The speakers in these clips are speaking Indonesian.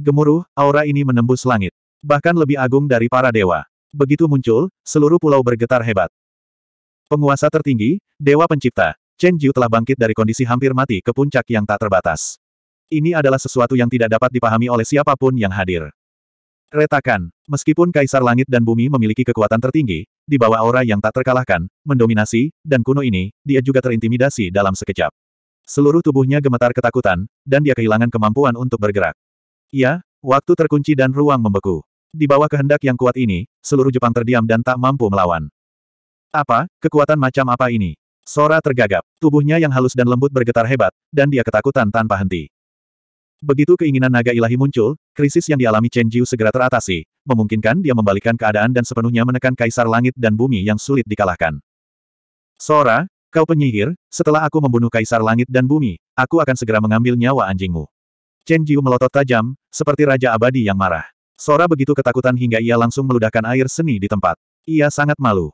Gemuruh, aura ini menembus langit. Bahkan lebih agung dari para dewa. Begitu muncul, seluruh pulau bergetar hebat. Penguasa tertinggi, Dewa Pencipta, Chen Jiu telah bangkit dari kondisi hampir mati ke puncak yang tak terbatas. Ini adalah sesuatu yang tidak dapat dipahami oleh siapapun yang hadir. Retakan, meskipun Kaisar Langit dan Bumi memiliki kekuatan tertinggi, di bawah aura yang tak terkalahkan, mendominasi, dan kuno ini, dia juga terintimidasi dalam sekejap. Seluruh tubuhnya gemetar ketakutan, dan dia kehilangan kemampuan untuk bergerak. Ya, waktu terkunci dan ruang membeku. Di bawah kehendak yang kuat ini, seluruh Jepang terdiam dan tak mampu melawan. Apa, kekuatan macam apa ini? Sora tergagap, tubuhnya yang halus dan lembut bergetar hebat, dan dia ketakutan tanpa henti. Begitu keinginan naga ilahi muncul, krisis yang dialami Chen Jiu segera teratasi, memungkinkan dia membalikkan keadaan dan sepenuhnya menekan kaisar langit dan bumi yang sulit dikalahkan. Sora, kau penyihir, setelah aku membunuh kaisar langit dan bumi, aku akan segera mengambil nyawa anjingmu. Chen Jiu melotot tajam, seperti Raja Abadi yang marah. Sora begitu ketakutan hingga ia langsung meludahkan air seni di tempat. Ia sangat malu.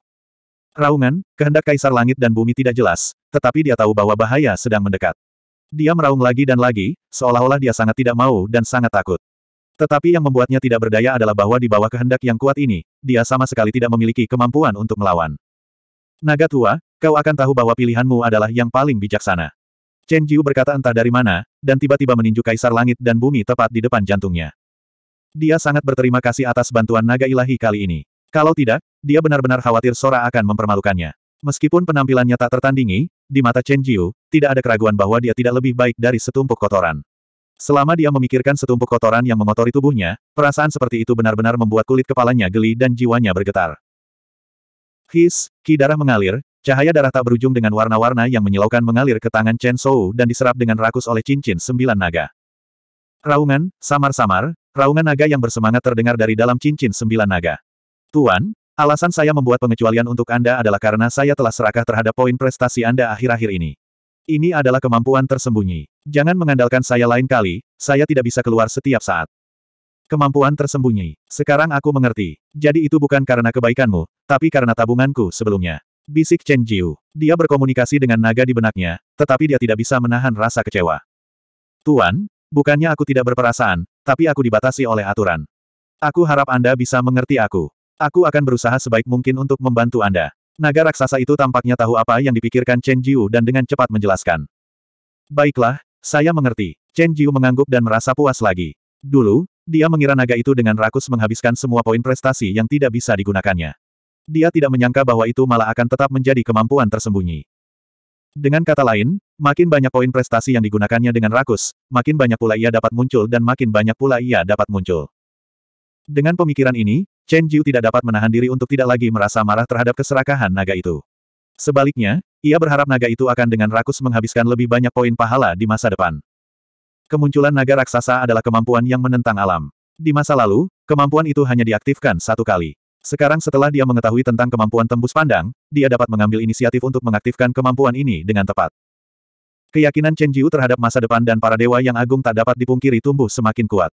Raungan, kehendak kaisar langit dan bumi tidak jelas, tetapi dia tahu bahwa bahaya sedang mendekat. Dia meraung lagi dan lagi, seolah-olah dia sangat tidak mau dan sangat takut. Tetapi yang membuatnya tidak berdaya adalah bahwa di bawah kehendak yang kuat ini, dia sama sekali tidak memiliki kemampuan untuk melawan. Naga tua, kau akan tahu bahwa pilihanmu adalah yang paling bijaksana. Chen Jiu berkata entah dari mana, dan tiba-tiba meninju kaisar langit dan bumi tepat di depan jantungnya. Dia sangat berterima kasih atas bantuan naga ilahi kali ini. Kalau tidak, dia benar-benar khawatir Sora akan mempermalukannya. Meskipun penampilannya tak tertandingi, di mata Chen Jiu, tidak ada keraguan bahwa dia tidak lebih baik dari setumpuk kotoran. Selama dia memikirkan setumpuk kotoran yang mengotori tubuhnya, perasaan seperti itu benar-benar membuat kulit kepalanya geli dan jiwanya bergetar. His, ki darah mengalir, Cahaya darah tak berujung dengan warna-warna yang menyilaukan mengalir ke tangan Chen Shou dan diserap dengan rakus oleh cincin sembilan naga. Raungan, samar-samar, raungan naga yang bersemangat terdengar dari dalam cincin sembilan naga. Tuan, alasan saya membuat pengecualian untuk Anda adalah karena saya telah serakah terhadap poin prestasi Anda akhir-akhir ini. Ini adalah kemampuan tersembunyi. Jangan mengandalkan saya lain kali, saya tidak bisa keluar setiap saat. Kemampuan tersembunyi. Sekarang aku mengerti. Jadi itu bukan karena kebaikanmu, tapi karena tabunganku sebelumnya. Bisik Chen Jiu. Dia berkomunikasi dengan naga di benaknya, tetapi dia tidak bisa menahan rasa kecewa. Tuan, bukannya aku tidak berperasaan, tapi aku dibatasi oleh aturan. Aku harap Anda bisa mengerti aku. Aku akan berusaha sebaik mungkin untuk membantu Anda. Naga raksasa itu tampaknya tahu apa yang dipikirkan Chen Jiu dan dengan cepat menjelaskan. Baiklah, saya mengerti. Chen Jiu mengangguk dan merasa puas lagi. Dulu, dia mengira naga itu dengan rakus menghabiskan semua poin prestasi yang tidak bisa digunakannya dia tidak menyangka bahwa itu malah akan tetap menjadi kemampuan tersembunyi. Dengan kata lain, makin banyak poin prestasi yang digunakannya dengan rakus, makin banyak pula ia dapat muncul dan makin banyak pula ia dapat muncul. Dengan pemikiran ini, Chen Jiu tidak dapat menahan diri untuk tidak lagi merasa marah terhadap keserakahan naga itu. Sebaliknya, ia berharap naga itu akan dengan rakus menghabiskan lebih banyak poin pahala di masa depan. Kemunculan naga raksasa adalah kemampuan yang menentang alam. Di masa lalu, kemampuan itu hanya diaktifkan satu kali. Sekarang setelah dia mengetahui tentang kemampuan tembus pandang, dia dapat mengambil inisiatif untuk mengaktifkan kemampuan ini dengan tepat. Keyakinan Chen Jiu terhadap masa depan dan para dewa yang agung tak dapat dipungkiri tumbuh semakin kuat.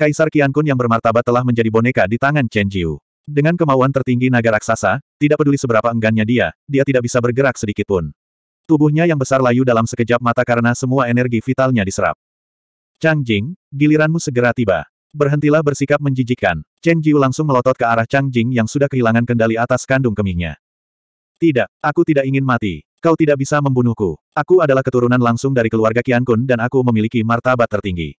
Kaisar Kun yang bermartabat telah menjadi boneka di tangan Chen Jiu. Dengan kemauan tertinggi naga raksasa, tidak peduli seberapa enggannya dia, dia tidak bisa bergerak sedikit pun. Tubuhnya yang besar layu dalam sekejap mata karena semua energi vitalnya diserap. Chang Jing, giliranmu segera tiba. Berhentilah bersikap menjijikan. Chen Jiu langsung melotot ke arah Chang Jing yang sudah kehilangan kendali atas kandung kemihnya. Tidak, aku tidak ingin mati. Kau tidak bisa membunuhku. Aku adalah keturunan langsung dari keluarga Qian Kun dan aku memiliki martabat tertinggi.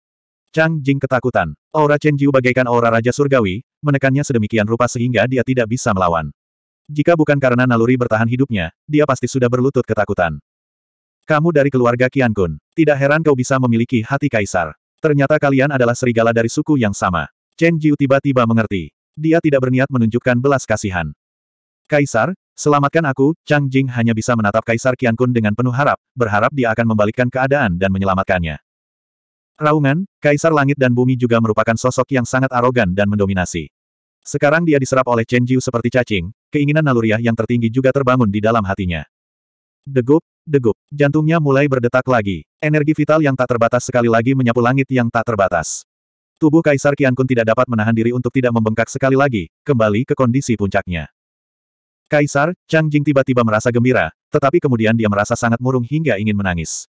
Chang Jing ketakutan. Aura Chen Jiu bagaikan aura Raja Surgawi, menekannya sedemikian rupa sehingga dia tidak bisa melawan. Jika bukan karena naluri bertahan hidupnya, dia pasti sudah berlutut ketakutan. Kamu dari keluarga Qian Kun. Tidak heran kau bisa memiliki hati kaisar. Ternyata kalian adalah serigala dari suku yang sama. Chen Jiu tiba-tiba mengerti. Dia tidak berniat menunjukkan belas kasihan. Kaisar, selamatkan aku, Chang Jing hanya bisa menatap Kaisar Qian Kun dengan penuh harap, berharap dia akan membalikkan keadaan dan menyelamatkannya. Raungan, Kaisar Langit dan Bumi juga merupakan sosok yang sangat arogan dan mendominasi. Sekarang dia diserap oleh Chen Jiu seperti cacing, keinginan naluriah yang tertinggi juga terbangun di dalam hatinya. Degup, Degup, jantungnya mulai berdetak lagi. Energi vital yang tak terbatas sekali lagi menyapu langit yang tak terbatas. Tubuh Kaisar Kian Kun tidak dapat menahan diri untuk tidak membengkak sekali lagi, kembali ke kondisi puncaknya. Kaisar, Chang Jing tiba-tiba merasa gembira, tetapi kemudian dia merasa sangat murung hingga ingin menangis.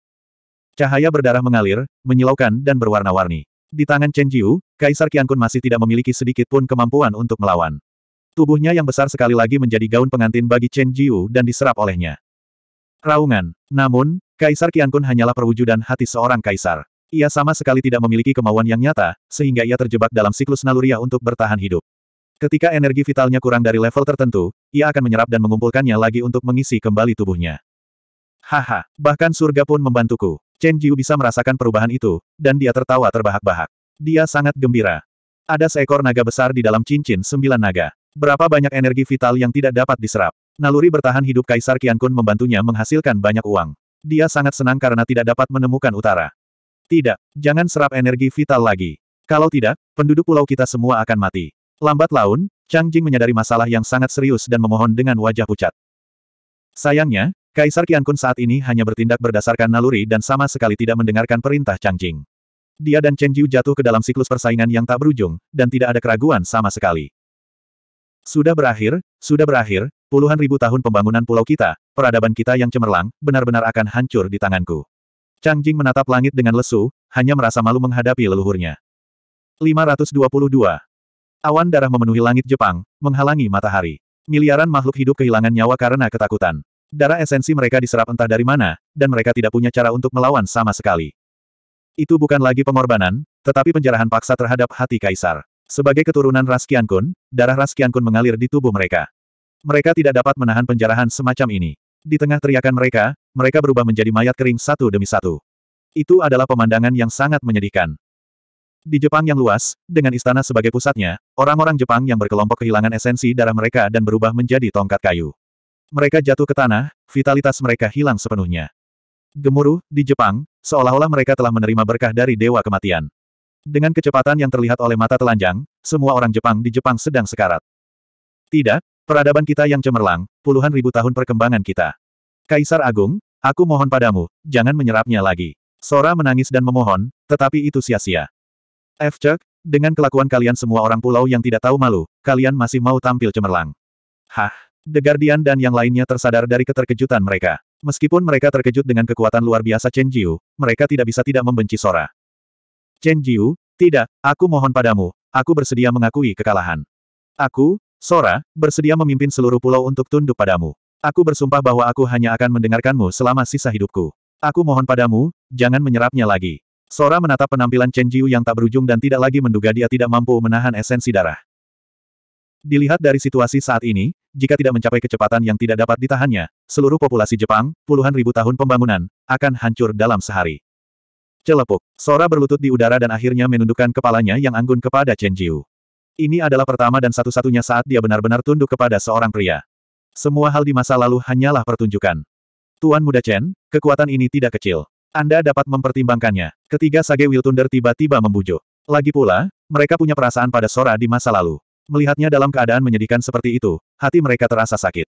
Cahaya berdarah mengalir, menyilaukan dan berwarna-warni. Di tangan Chen Jiu, Kaisar Kian Kun masih tidak memiliki sedikit pun kemampuan untuk melawan. Tubuhnya yang besar sekali lagi menjadi gaun pengantin bagi Chen Jiu dan diserap olehnya. Raungan. Namun, Kaisar Qian Kun hanyalah perwujudan hati seorang kaisar. Ia sama sekali tidak memiliki kemauan yang nyata, sehingga ia terjebak dalam siklus naluriah untuk bertahan hidup. Ketika energi vitalnya kurang dari level tertentu, ia akan menyerap dan mengumpulkannya lagi untuk mengisi kembali tubuhnya. Haha, bahkan surga pun membantuku. Chen Jiu bisa merasakan perubahan itu, dan dia tertawa terbahak-bahak. Dia sangat gembira. Ada seekor naga besar di dalam cincin sembilan naga. Berapa banyak energi vital yang tidak dapat diserap? Naluri bertahan hidup Kaisar Qiankun membantunya menghasilkan banyak uang. Dia sangat senang karena tidak dapat menemukan utara. Tidak, jangan serap energi vital lagi. Kalau tidak, penduduk pulau kita semua akan mati. Lambat laun, Chang Jing menyadari masalah yang sangat serius dan memohon dengan wajah pucat. Sayangnya, Kaisar Qiankun saat ini hanya bertindak berdasarkan naluri dan sama sekali tidak mendengarkan perintah Chang Jing. Dia dan Chen Jiu jatuh ke dalam siklus persaingan yang tak berujung, dan tidak ada keraguan sama sekali. Sudah berakhir, sudah berakhir, Puluhan ribu tahun pembangunan pulau kita, peradaban kita yang cemerlang, benar-benar akan hancur di tanganku. Chang Jing menatap langit dengan lesu, hanya merasa malu menghadapi leluhurnya. 522. Awan darah memenuhi langit Jepang, menghalangi matahari. Miliaran makhluk hidup kehilangan nyawa karena ketakutan. Darah esensi mereka diserap entah dari mana, dan mereka tidak punya cara untuk melawan sama sekali. Itu bukan lagi pengorbanan, tetapi penjarahan paksa terhadap hati kaisar. Sebagai keturunan Ras Kun, darah Ras Kun mengalir di tubuh mereka. Mereka tidak dapat menahan penjarahan semacam ini. Di tengah teriakan mereka, mereka berubah menjadi mayat kering satu demi satu. Itu adalah pemandangan yang sangat menyedihkan. Di Jepang yang luas, dengan istana sebagai pusatnya, orang-orang Jepang yang berkelompok kehilangan esensi darah mereka dan berubah menjadi tongkat kayu. Mereka jatuh ke tanah, vitalitas mereka hilang sepenuhnya. Gemuruh, di Jepang, seolah-olah mereka telah menerima berkah dari Dewa Kematian. Dengan kecepatan yang terlihat oleh mata telanjang, semua orang Jepang di Jepang sedang sekarat. Tidak, Peradaban kita yang cemerlang, puluhan ribu tahun perkembangan kita. Kaisar Agung, aku mohon padamu, jangan menyerapnya lagi. Sora menangis dan memohon, tetapi itu sia-sia. Efcek, dengan kelakuan kalian semua orang pulau yang tidak tahu malu, kalian masih mau tampil cemerlang. Hah, The Guardian dan yang lainnya tersadar dari keterkejutan mereka. Meskipun mereka terkejut dengan kekuatan luar biasa Chen Jiu, mereka tidak bisa tidak membenci Sora. Chen Jiu, tidak, aku mohon padamu, aku bersedia mengakui kekalahan. Aku, Sora, bersedia memimpin seluruh pulau untuk tunduk padamu. Aku bersumpah bahwa aku hanya akan mendengarkanmu selama sisa hidupku. Aku mohon padamu, jangan menyerapnya lagi. Sora menatap penampilan Chen Jiu yang tak berujung dan tidak lagi menduga dia tidak mampu menahan esensi darah. Dilihat dari situasi saat ini, jika tidak mencapai kecepatan yang tidak dapat ditahannya, seluruh populasi Jepang, puluhan ribu tahun pembangunan, akan hancur dalam sehari. Celepuk, Sora berlutut di udara dan akhirnya menundukkan kepalanya yang anggun kepada Chen Jiu. Ini adalah pertama dan satu-satunya saat dia benar-benar tunduk kepada seorang pria. Semua hal di masa lalu hanyalah pertunjukan. Tuan Muda Chen, kekuatan ini tidak kecil. Anda dapat mempertimbangkannya. Ketiga Sage Wiltunder tiba-tiba membujuk. Lagi pula, mereka punya perasaan pada Sora di masa lalu. Melihatnya dalam keadaan menyedihkan seperti itu, hati mereka terasa sakit.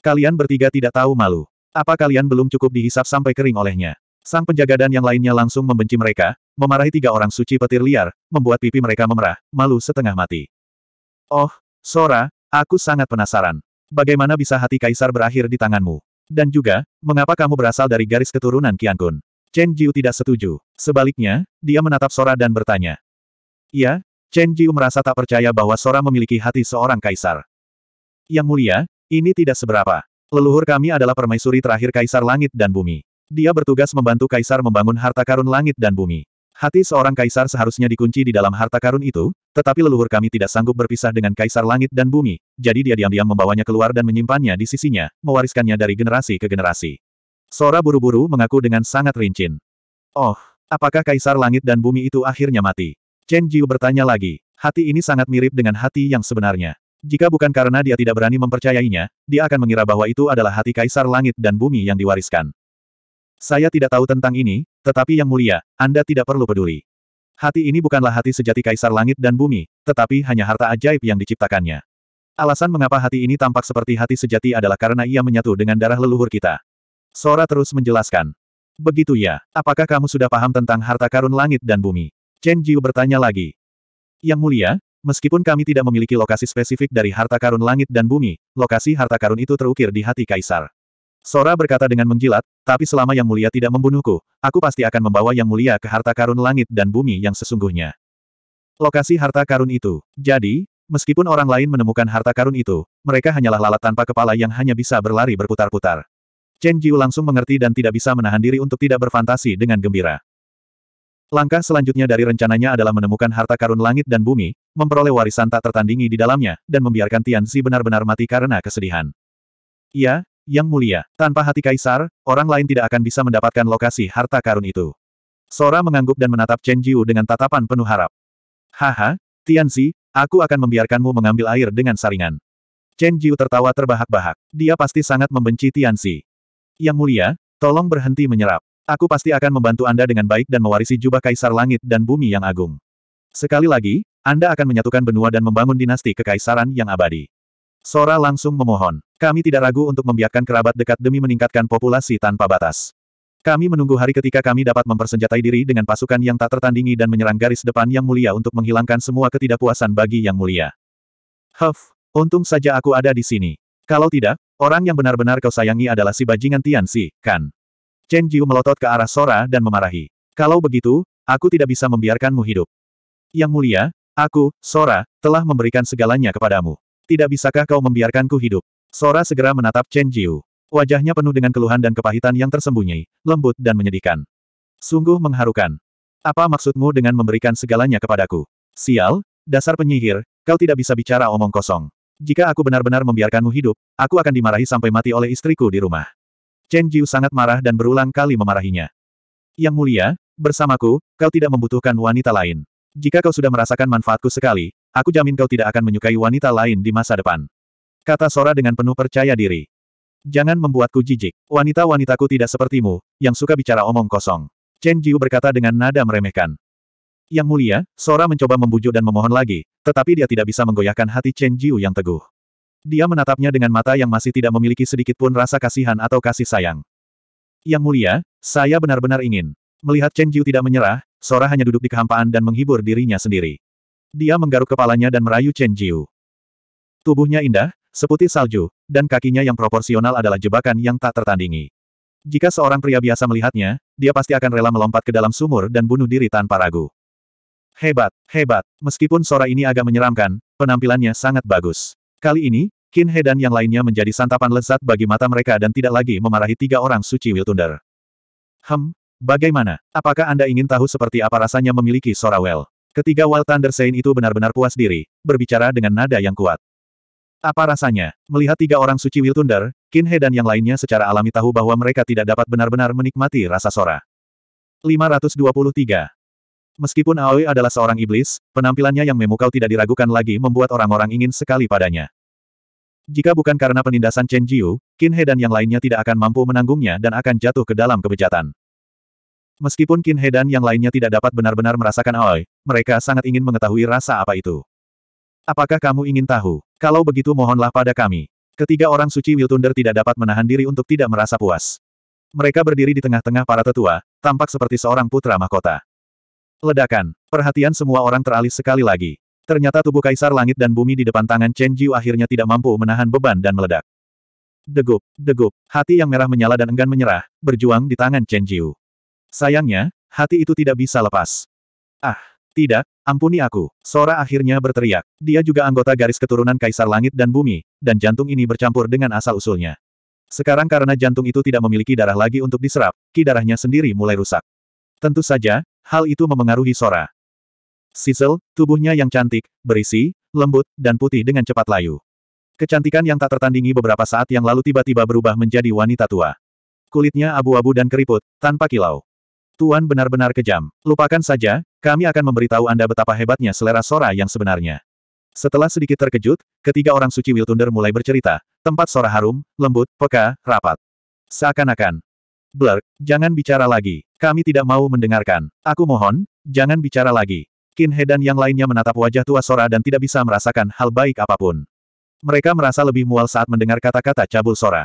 Kalian bertiga tidak tahu malu. Apa kalian belum cukup dihisap sampai kering olehnya? Sang penjaga dan yang lainnya langsung membenci mereka, memarahi tiga orang suci petir liar, membuat pipi mereka memerah, malu setengah mati. Oh, Sora, aku sangat penasaran. Bagaimana bisa hati kaisar berakhir di tanganmu? Dan juga, mengapa kamu berasal dari garis keturunan Qian Chen Jiu tidak setuju. Sebaliknya, dia menatap Sora dan bertanya. Ya, Chen Jiu merasa tak percaya bahwa Sora memiliki hati seorang kaisar. Yang mulia, ini tidak seberapa. Leluhur kami adalah permaisuri terakhir kaisar langit dan bumi. Dia bertugas membantu kaisar membangun harta karun langit dan bumi. Hati seorang kaisar seharusnya dikunci di dalam harta karun itu, tetapi leluhur kami tidak sanggup berpisah dengan kaisar langit dan bumi, jadi dia diam-diam membawanya keluar dan menyimpannya di sisinya, mewariskannya dari generasi ke generasi. Sora buru-buru mengaku dengan sangat rincin. Oh, apakah kaisar langit dan bumi itu akhirnya mati? Chen Jiu bertanya lagi. Hati ini sangat mirip dengan hati yang sebenarnya. Jika bukan karena dia tidak berani mempercayainya, dia akan mengira bahwa itu adalah hati kaisar langit dan bumi yang diwariskan. Saya tidak tahu tentang ini, tetapi yang mulia, Anda tidak perlu peduli. Hati ini bukanlah hati sejati kaisar langit dan bumi, tetapi hanya harta ajaib yang diciptakannya. Alasan mengapa hati ini tampak seperti hati sejati adalah karena ia menyatu dengan darah leluhur kita. Sora terus menjelaskan. Begitu ya, apakah kamu sudah paham tentang harta karun langit dan bumi? Chen Jiu bertanya lagi. Yang mulia, meskipun kami tidak memiliki lokasi spesifik dari harta karun langit dan bumi, lokasi harta karun itu terukir di hati kaisar. Sora berkata dengan menjilat, tapi selama Yang Mulia tidak membunuhku, aku pasti akan membawa Yang Mulia ke harta karun langit dan bumi yang sesungguhnya. Lokasi harta karun itu. Jadi, meskipun orang lain menemukan harta karun itu, mereka hanyalah lalat tanpa kepala yang hanya bisa berlari berputar-putar. Chen Jiu langsung mengerti dan tidak bisa menahan diri untuk tidak berfantasi dengan gembira. Langkah selanjutnya dari rencananya adalah menemukan harta karun langit dan bumi, memperoleh warisan tak tertandingi di dalamnya, dan membiarkan Tian Tianzi benar-benar mati karena kesedihan. Ia, yang mulia, tanpa hati kaisar, orang lain tidak akan bisa mendapatkan lokasi harta karun itu. Sora mengangguk dan menatap Chen Jiu dengan tatapan penuh harap. Haha, Tianzi, aku akan membiarkanmu mengambil air dengan saringan. Chen Jiu tertawa terbahak-bahak. Dia pasti sangat membenci Tianzi. Yang mulia, tolong berhenti menyerap. Aku pasti akan membantu Anda dengan baik dan mewarisi jubah kaisar langit dan bumi yang agung. Sekali lagi, Anda akan menyatukan benua dan membangun dinasti kekaisaran yang abadi. Sora langsung memohon. Kami tidak ragu untuk membiarkan kerabat dekat demi meningkatkan populasi tanpa batas. Kami menunggu hari ketika kami dapat mempersenjatai diri dengan pasukan yang tak tertandingi dan menyerang garis depan yang mulia untuk menghilangkan semua ketidakpuasan bagi yang mulia. Huff, untung saja aku ada di sini. Kalau tidak, orang yang benar-benar kau sayangi adalah si bajingan Tian Tianxi, kan? Chen Jiu melotot ke arah Sora dan memarahi. Kalau begitu, aku tidak bisa membiarkanmu hidup. Yang mulia, aku, Sora, telah memberikan segalanya kepadamu. Tidak bisakah kau membiarkanku hidup? Sora segera menatap Chen Jiu. Wajahnya penuh dengan keluhan dan kepahitan yang tersembunyi, lembut dan menyedihkan. Sungguh mengharukan. Apa maksudmu dengan memberikan segalanya kepadaku? Sial, dasar penyihir, kau tidak bisa bicara omong kosong. Jika aku benar-benar membiarkanmu hidup, aku akan dimarahi sampai mati oleh istriku di rumah. Chen Jiu sangat marah dan berulang kali memarahinya. Yang mulia, bersamaku, kau tidak membutuhkan wanita lain. Jika kau sudah merasakan manfaatku sekali, Aku jamin kau tidak akan menyukai wanita lain di masa depan. Kata Sora dengan penuh percaya diri. Jangan membuatku jijik. Wanita-wanitaku tidak sepertimu, yang suka bicara omong kosong. Chen Jiu berkata dengan nada meremehkan. Yang mulia, Sora mencoba membujuk dan memohon lagi, tetapi dia tidak bisa menggoyahkan hati Chen Jiu yang teguh. Dia menatapnya dengan mata yang masih tidak memiliki sedikitpun rasa kasihan atau kasih sayang. Yang mulia, saya benar-benar ingin. Melihat Chen Jiu tidak menyerah, Sora hanya duduk di kehampaan dan menghibur dirinya sendiri. Dia menggaruk kepalanya dan merayu Chen Jiu. Tubuhnya indah, seputih salju, dan kakinya yang proporsional adalah jebakan yang tak tertandingi. Jika seorang pria biasa melihatnya, dia pasti akan rela melompat ke dalam sumur dan bunuh diri tanpa ragu. Hebat, hebat. Meskipun Sora ini agak menyeramkan, penampilannya sangat bagus. Kali ini, Qin He dan yang lainnya menjadi santapan lezat bagi mata mereka dan tidak lagi memarahi tiga orang suci Wiltunder. Hem, bagaimana? Apakah Anda ingin tahu seperti apa rasanya memiliki Sora Well? Ketiga Wild Thunder Saint itu benar-benar puas diri, berbicara dengan nada yang kuat. Apa rasanya, melihat tiga orang suci Wild Thunder, Kinhe dan yang lainnya secara alami tahu bahwa mereka tidak dapat benar-benar menikmati rasa Sora. 523. Meskipun Aoi adalah seorang iblis, penampilannya yang memukau tidak diragukan lagi membuat orang-orang ingin sekali padanya. Jika bukan karena penindasan Chen Jiu, Qin He dan yang lainnya tidak akan mampu menanggungnya dan akan jatuh ke dalam kebejatan. Meskipun Qin He dan yang lainnya tidak dapat benar-benar merasakan Aoi, mereka sangat ingin mengetahui rasa apa itu. Apakah kamu ingin tahu? Kalau begitu mohonlah pada kami. Ketiga orang suci Wiltunder tidak dapat menahan diri untuk tidak merasa puas. Mereka berdiri di tengah-tengah para tetua, tampak seperti seorang putra mahkota. Ledakan. Perhatian semua orang teralih sekali lagi. Ternyata tubuh Kaisar Langit dan Bumi di depan tangan Chen Jiu akhirnya tidak mampu menahan beban dan meledak. Degup, degup, hati yang merah menyala dan enggan menyerah, berjuang di tangan Chen Jiu. Sayangnya, hati itu tidak bisa lepas. Ah, tidak, ampuni aku. Sora akhirnya berteriak. Dia juga anggota garis keturunan Kaisar Langit dan Bumi, dan jantung ini bercampur dengan asal-usulnya. Sekarang karena jantung itu tidak memiliki darah lagi untuk diserap, ki darahnya sendiri mulai rusak. Tentu saja, hal itu memengaruhi Sora. Sisel, tubuhnya yang cantik, berisi, lembut, dan putih dengan cepat layu. Kecantikan yang tak tertandingi beberapa saat yang lalu tiba-tiba berubah menjadi wanita tua. Kulitnya abu-abu dan keriput, tanpa kilau. Tuan benar-benar kejam. Lupakan saja, kami akan memberitahu Anda betapa hebatnya selera Sora yang sebenarnya. Setelah sedikit terkejut, ketiga orang suci Wiltunder mulai bercerita, tempat Sora harum, lembut, peka, rapat. Seakan-akan. Blur, jangan bicara lagi. Kami tidak mau mendengarkan. Aku mohon, jangan bicara lagi. Kinhe dan yang lainnya menatap wajah tua Sora dan tidak bisa merasakan hal baik apapun. Mereka merasa lebih mual saat mendengar kata-kata cabul Sora.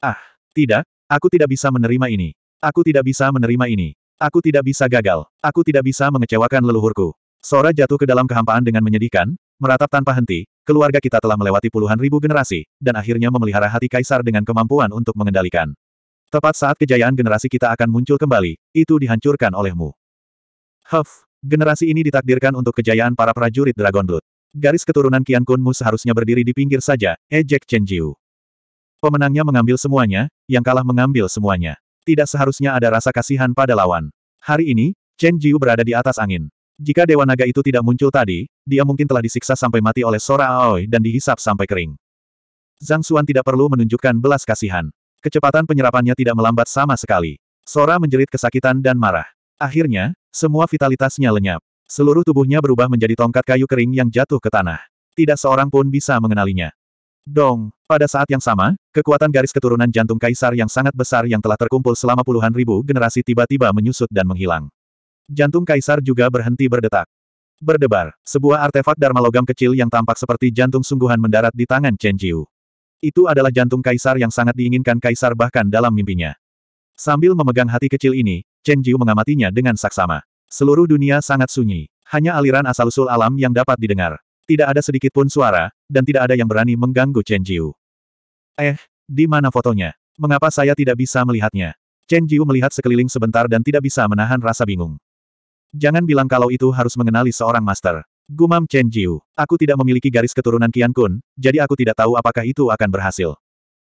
Ah, tidak, aku tidak bisa menerima ini. Aku tidak bisa menerima ini. Aku tidak bisa gagal. Aku tidak bisa mengecewakan leluhurku. Sora jatuh ke dalam kehampaan dengan menyedihkan, meratap tanpa henti, keluarga kita telah melewati puluhan ribu generasi, dan akhirnya memelihara hati kaisar dengan kemampuan untuk mengendalikan. Tepat saat kejayaan generasi kita akan muncul kembali, itu dihancurkan olehmu. Huff, generasi ini ditakdirkan untuk kejayaan para prajurit Dragon Blood. Garis keturunan Qian Kunmu seharusnya berdiri di pinggir saja, ejek eh Chen Jiu. Pemenangnya mengambil semuanya, yang kalah mengambil semuanya. Tidak seharusnya ada rasa kasihan pada lawan. Hari ini, Chen Jiu berada di atas angin. Jika Dewa Naga itu tidak muncul tadi, dia mungkin telah disiksa sampai mati oleh Sora Aoi dan dihisap sampai kering. Zhang Xuan tidak perlu menunjukkan belas kasihan. Kecepatan penyerapannya tidak melambat sama sekali. Sora menjerit kesakitan dan marah. Akhirnya, semua vitalitasnya lenyap. Seluruh tubuhnya berubah menjadi tongkat kayu kering yang jatuh ke tanah. Tidak seorang pun bisa mengenalinya. Dong! Pada saat yang sama, kekuatan garis keturunan jantung kaisar yang sangat besar yang telah terkumpul selama puluhan ribu generasi tiba-tiba menyusut dan menghilang. Jantung kaisar juga berhenti berdetak. Berdebar, sebuah artefak Dharma logam kecil yang tampak seperti jantung sungguhan mendarat di tangan Chen Jiu. Itu adalah jantung kaisar yang sangat diinginkan kaisar bahkan dalam mimpinya. Sambil memegang hati kecil ini, Chen Jiu mengamatinya dengan saksama. Seluruh dunia sangat sunyi. Hanya aliran asal-usul alam yang dapat didengar. Tidak ada sedikit pun suara, dan tidak ada yang berani mengganggu Chen Jiu. Eh, di mana fotonya? Mengapa saya tidak bisa melihatnya? Chen Jiu melihat sekeliling sebentar dan tidak bisa menahan rasa bingung. Jangan bilang kalau itu harus mengenali seorang master. Gumam Chen Jiu, aku tidak memiliki garis keturunan Qian Kun, jadi aku tidak tahu apakah itu akan berhasil.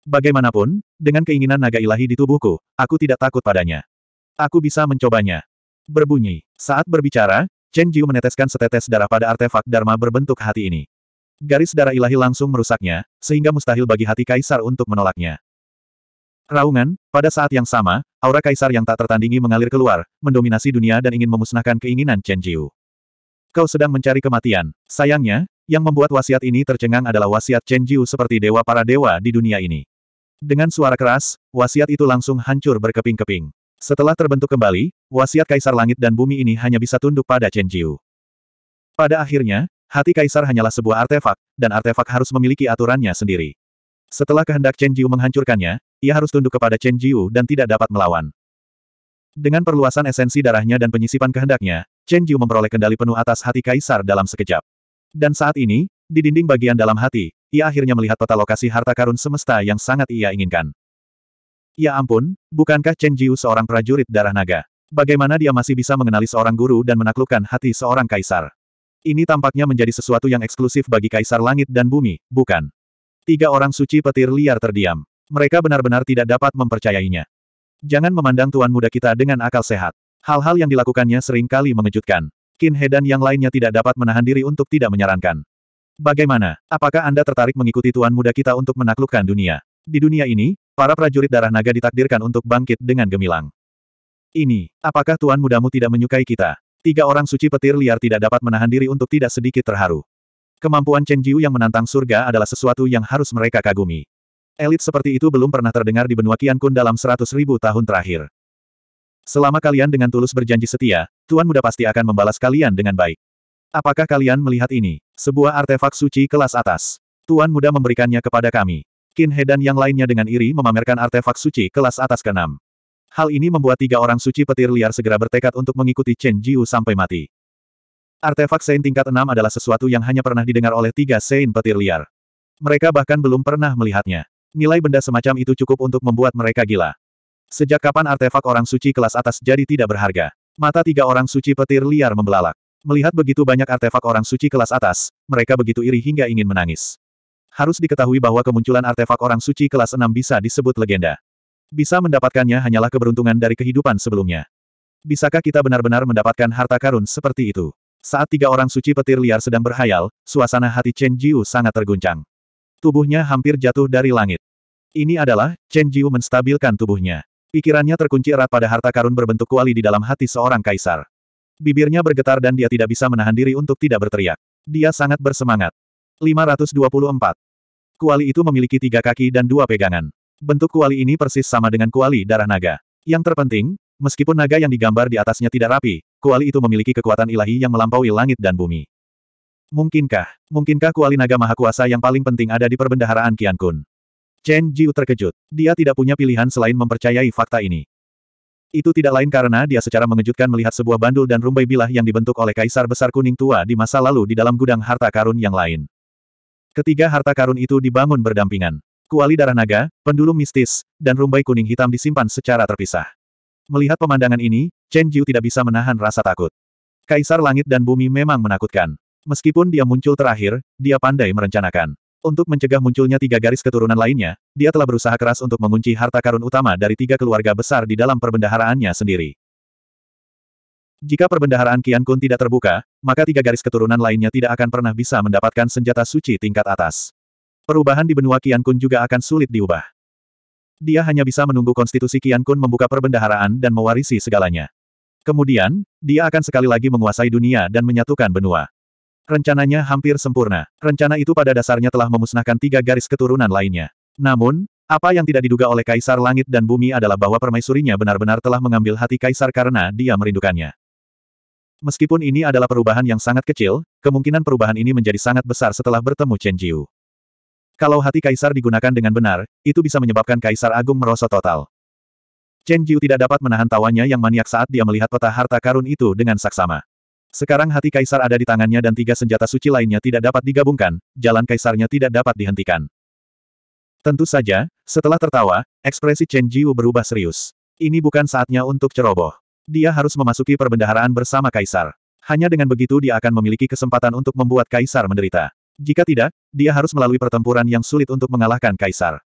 Bagaimanapun, dengan keinginan naga ilahi di tubuhku, aku tidak takut padanya. Aku bisa mencobanya. Berbunyi. Saat berbicara, Chen Jiu meneteskan setetes darah pada artefak Dharma berbentuk hati ini. Garis darah ilahi langsung merusaknya, sehingga mustahil bagi hati kaisar untuk menolaknya. Raungan, pada saat yang sama, aura kaisar yang tak tertandingi mengalir keluar, mendominasi dunia dan ingin memusnahkan keinginan Chen Jiu. Kau sedang mencari kematian. Sayangnya, yang membuat wasiat ini tercengang adalah wasiat Chen Jiu seperti dewa para dewa di dunia ini. Dengan suara keras, wasiat itu langsung hancur berkeping-keping. Setelah terbentuk kembali, wasiat Kaisar Langit dan Bumi ini hanya bisa tunduk pada Chen Jiu. Pada akhirnya, hati Kaisar hanyalah sebuah artefak, dan artefak harus memiliki aturannya sendiri. Setelah kehendak Chen Jiu menghancurkannya, ia harus tunduk kepada Chen Jiu dan tidak dapat melawan. Dengan perluasan esensi darahnya dan penyisipan kehendaknya, Chen Jiu memperoleh kendali penuh atas hati Kaisar dalam sekejap. Dan saat ini, di dinding bagian dalam hati, ia akhirnya melihat peta lokasi harta karun semesta yang sangat ia inginkan. Ya ampun, bukankah Chen Jiu seorang prajurit darah naga? Bagaimana dia masih bisa mengenali seorang guru dan menaklukkan hati seorang kaisar? Ini tampaknya menjadi sesuatu yang eksklusif bagi kaisar langit dan bumi, bukan? Tiga orang suci petir liar terdiam. Mereka benar-benar tidak dapat mempercayainya. Jangan memandang tuan muda kita dengan akal sehat. Hal-hal yang dilakukannya sering kali mengejutkan. Qin He dan yang lainnya tidak dapat menahan diri untuk tidak menyarankan. Bagaimana, apakah Anda tertarik mengikuti tuan muda kita untuk menaklukkan dunia? Di dunia ini, Para prajurit darah naga ditakdirkan untuk bangkit dengan gemilang. Ini, apakah tuan mudamu tidak menyukai kita? Tiga orang suci petir liar tidak dapat menahan diri untuk tidak sedikit terharu. Kemampuan Chen Jiu yang menantang surga adalah sesuatu yang harus mereka kagumi. Elit seperti itu belum pernah terdengar di benua Kun dalam seratus ribu tahun terakhir. Selama kalian dengan tulus berjanji setia, Tuan Muda pasti akan membalas kalian dengan baik. Apakah kalian melihat ini? Sebuah artefak suci kelas atas. Tuan Muda memberikannya kepada kami. Qin He dan yang lainnya dengan iri memamerkan artefak suci kelas atas ke keenam. Hal ini membuat tiga orang suci petir liar segera bertekad untuk mengikuti Chen Jiu sampai mati. Artefak Sein tingkat enam adalah sesuatu yang hanya pernah didengar oleh tiga Sein petir liar. Mereka bahkan belum pernah melihatnya. Nilai benda semacam itu cukup untuk membuat mereka gila. Sejak kapan artefak orang suci kelas atas jadi tidak berharga? Mata tiga orang suci petir liar membelalak. Melihat begitu banyak artefak orang suci kelas atas, mereka begitu iri hingga ingin menangis. Harus diketahui bahwa kemunculan artefak orang suci kelas 6 bisa disebut legenda. Bisa mendapatkannya hanyalah keberuntungan dari kehidupan sebelumnya. Bisakah kita benar-benar mendapatkan harta karun seperti itu? Saat tiga orang suci petir liar sedang berhayal, suasana hati Chen Jiu sangat terguncang. Tubuhnya hampir jatuh dari langit. Ini adalah, Chen Jiu menstabilkan tubuhnya. Pikirannya terkunci erat pada harta karun berbentuk kuali di dalam hati seorang kaisar. Bibirnya bergetar dan dia tidak bisa menahan diri untuk tidak berteriak. Dia sangat bersemangat. 524. Kuali itu memiliki tiga kaki dan dua pegangan. Bentuk kuali ini persis sama dengan kuali darah naga. Yang terpenting, meskipun naga yang digambar di atasnya tidak rapi, kuali itu memiliki kekuatan ilahi yang melampaui langit dan bumi. Mungkinkah, mungkinkah kuali naga maha kuasa yang paling penting ada di perbendaharaan Qian Kun? Chen Jiu terkejut. Dia tidak punya pilihan selain mempercayai fakta ini. Itu tidak lain karena dia secara mengejutkan melihat sebuah bandul dan rumbai bilah yang dibentuk oleh Kaisar Besar Kuning Tua di masa lalu di dalam gudang harta karun yang lain. Ketiga harta karun itu dibangun berdampingan. Kuali darah naga, pendulum mistis, dan rumbai kuning hitam disimpan secara terpisah. Melihat pemandangan ini, Chen Jiu tidak bisa menahan rasa takut. Kaisar langit dan bumi memang menakutkan. Meskipun dia muncul terakhir, dia pandai merencanakan. Untuk mencegah munculnya tiga garis keturunan lainnya, dia telah berusaha keras untuk mengunci harta karun utama dari tiga keluarga besar di dalam perbendaharaannya sendiri. Jika perbendaharaan Kian Kun tidak terbuka, maka tiga garis keturunan lainnya tidak akan pernah bisa mendapatkan senjata suci tingkat atas. Perubahan di benua Kian Kun juga akan sulit diubah. Dia hanya bisa menunggu konstitusi Kian Kun membuka perbendaharaan dan mewarisi segalanya. Kemudian, dia akan sekali lagi menguasai dunia dan menyatukan benua. Rencananya hampir sempurna. Rencana itu pada dasarnya telah memusnahkan tiga garis keturunan lainnya. Namun, apa yang tidak diduga oleh Kaisar Langit dan Bumi adalah bahwa permaisurinya benar-benar telah mengambil hati Kaisar karena dia merindukannya. Meskipun ini adalah perubahan yang sangat kecil, kemungkinan perubahan ini menjadi sangat besar setelah bertemu Chen Jiu. Kalau hati kaisar digunakan dengan benar, itu bisa menyebabkan kaisar agung merosot total. Chen Jiu tidak dapat menahan tawanya yang maniak saat dia melihat peta harta karun itu dengan saksama. Sekarang hati kaisar ada di tangannya dan tiga senjata suci lainnya tidak dapat digabungkan, jalan kaisarnya tidak dapat dihentikan. Tentu saja, setelah tertawa, ekspresi Chen Jiu berubah serius. Ini bukan saatnya untuk ceroboh. Dia harus memasuki perbendaharaan bersama Kaisar. Hanya dengan begitu dia akan memiliki kesempatan untuk membuat Kaisar menderita. Jika tidak, dia harus melalui pertempuran yang sulit untuk mengalahkan Kaisar.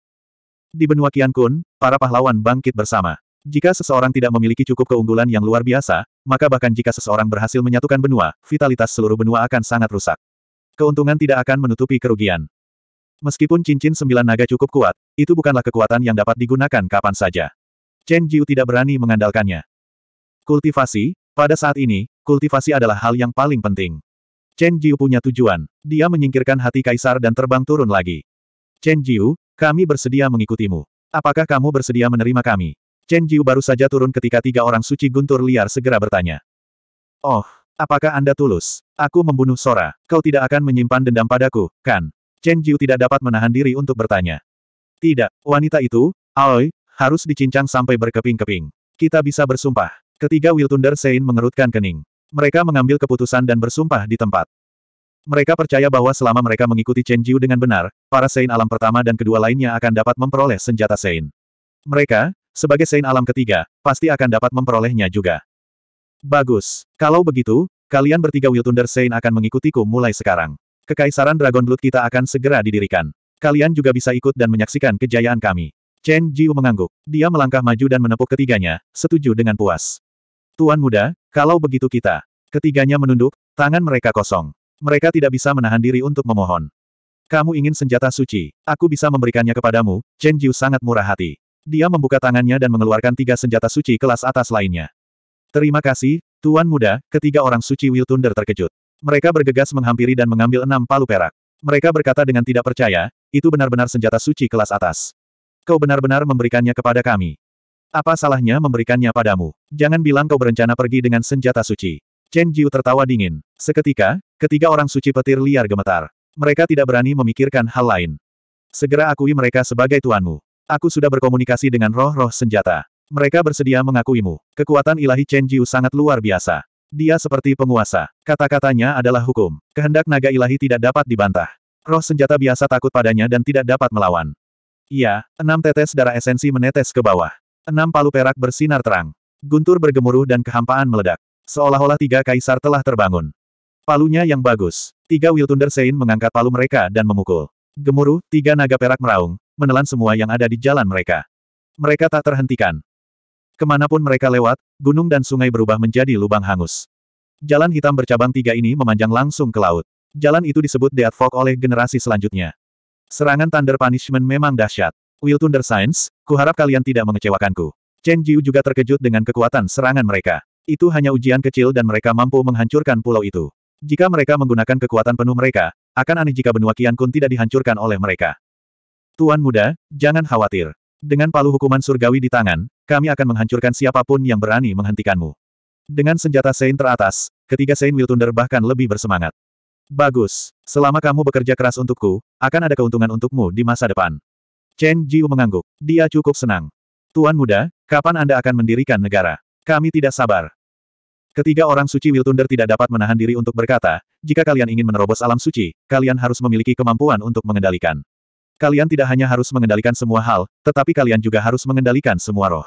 Di benua Kian Kun, para pahlawan bangkit bersama. Jika seseorang tidak memiliki cukup keunggulan yang luar biasa, maka bahkan jika seseorang berhasil menyatukan benua, vitalitas seluruh benua akan sangat rusak. Keuntungan tidak akan menutupi kerugian. Meskipun cincin sembilan naga cukup kuat, itu bukanlah kekuatan yang dapat digunakan kapan saja. Chen Jiu tidak berani mengandalkannya. Kultivasi, pada saat ini, kultivasi adalah hal yang paling penting. Chen Jiu punya tujuan. Dia menyingkirkan hati kaisar dan terbang turun lagi. Chen Jiu, kami bersedia mengikutimu. Apakah kamu bersedia menerima kami? Chen Jiu baru saja turun ketika tiga orang suci guntur liar segera bertanya. Oh, apakah Anda tulus? Aku membunuh Sora. Kau tidak akan menyimpan dendam padaku, kan? Chen Jiu tidak dapat menahan diri untuk bertanya. Tidak, wanita itu, Aoi, harus dicincang sampai berkeping-keping. Kita bisa bersumpah. Ketiga Thunder Sein mengerutkan kening. Mereka mengambil keputusan dan bersumpah di tempat. Mereka percaya bahwa selama mereka mengikuti Chen Jiu dengan benar, para Sein alam pertama dan kedua lainnya akan dapat memperoleh senjata Sein. Mereka, sebagai Sein alam ketiga, pasti akan dapat memperolehnya juga. Bagus. Kalau begitu, kalian bertiga Thunder Sein akan mengikutiku mulai sekarang. Kekaisaran Dragon Blood kita akan segera didirikan. Kalian juga bisa ikut dan menyaksikan kejayaan kami. Chen Jiu mengangguk. Dia melangkah maju dan menepuk ketiganya, setuju dengan puas. Tuan muda, kalau begitu kita. Ketiganya menunduk, tangan mereka kosong. Mereka tidak bisa menahan diri untuk memohon. Kamu ingin senjata suci, aku bisa memberikannya kepadamu, Chen Jiu sangat murah hati. Dia membuka tangannya dan mengeluarkan tiga senjata suci kelas atas lainnya. Terima kasih, Tuan muda, ketiga orang suci Will Thunder terkejut. Mereka bergegas menghampiri dan mengambil enam palu perak. Mereka berkata dengan tidak percaya, itu benar-benar senjata suci kelas atas. Kau benar-benar memberikannya kepada kami. Apa salahnya memberikannya padamu? Jangan bilang kau berencana pergi dengan senjata suci. Chen Jiu tertawa dingin. Seketika, ketiga orang suci petir liar gemetar. Mereka tidak berani memikirkan hal lain. Segera akui mereka sebagai tuanmu. Aku sudah berkomunikasi dengan roh-roh senjata. Mereka bersedia mengakuimu. Kekuatan ilahi Chen Jiu sangat luar biasa. Dia seperti penguasa. Kata-katanya adalah hukum. Kehendak naga ilahi tidak dapat dibantah. Roh senjata biasa takut padanya dan tidak dapat melawan. Iya, enam tetes darah esensi menetes ke bawah. Enam palu perak bersinar terang. Guntur bergemuruh dan kehampaan meledak. Seolah-olah tiga kaisar telah terbangun. Palunya yang bagus. Tiga Wiltunder Sein mengangkat palu mereka dan memukul. Gemuruh, tiga naga perak meraung, menelan semua yang ada di jalan mereka. Mereka tak terhentikan. Kemanapun mereka lewat, gunung dan sungai berubah menjadi lubang hangus. Jalan hitam bercabang tiga ini memanjang langsung ke laut. Jalan itu disebut Death Fog oleh generasi selanjutnya. Serangan Thunder Punishment memang dahsyat. Will Thunder Science, kuharap kalian tidak mengecewakanku. Chen Jiu juga terkejut dengan kekuatan serangan mereka. Itu hanya ujian kecil dan mereka mampu menghancurkan pulau itu. Jika mereka menggunakan kekuatan penuh mereka, akan aneh jika benua Kian Kun tidak dihancurkan oleh mereka. Tuan muda, jangan khawatir. Dengan palu hukuman surgawi di tangan, kami akan menghancurkan siapapun yang berani menghentikanmu. Dengan senjata Sein teratas, ketiga Sein Will Thunder bahkan lebih bersemangat. Bagus. Selama kamu bekerja keras untukku, akan ada keuntungan untukmu di masa depan. Chen Jiu mengangguk. Dia cukup senang. Tuan muda, kapan Anda akan mendirikan negara? Kami tidak sabar. Ketiga orang suci Wiltunder tidak dapat menahan diri untuk berkata, jika kalian ingin menerobos alam suci, kalian harus memiliki kemampuan untuk mengendalikan. Kalian tidak hanya harus mengendalikan semua hal, tetapi kalian juga harus mengendalikan semua roh.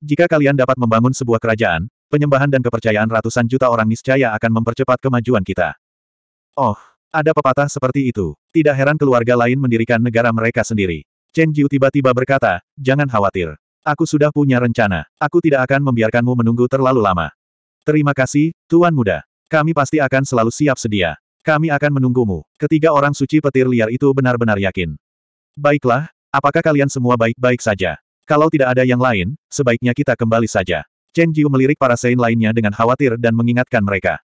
Jika kalian dapat membangun sebuah kerajaan, penyembahan dan kepercayaan ratusan juta orang niscaya akan mempercepat kemajuan kita. Oh, ada pepatah seperti itu. Tidak heran keluarga lain mendirikan negara mereka sendiri. Chen Jiu tiba-tiba berkata, jangan khawatir. Aku sudah punya rencana. Aku tidak akan membiarkanmu menunggu terlalu lama. Terima kasih, Tuan Muda. Kami pasti akan selalu siap sedia. Kami akan menunggumu. Ketiga orang suci petir liar itu benar-benar yakin. Baiklah, apakah kalian semua baik-baik saja? Kalau tidak ada yang lain, sebaiknya kita kembali saja. Chen Jiu melirik para Sein lainnya dengan khawatir dan mengingatkan mereka.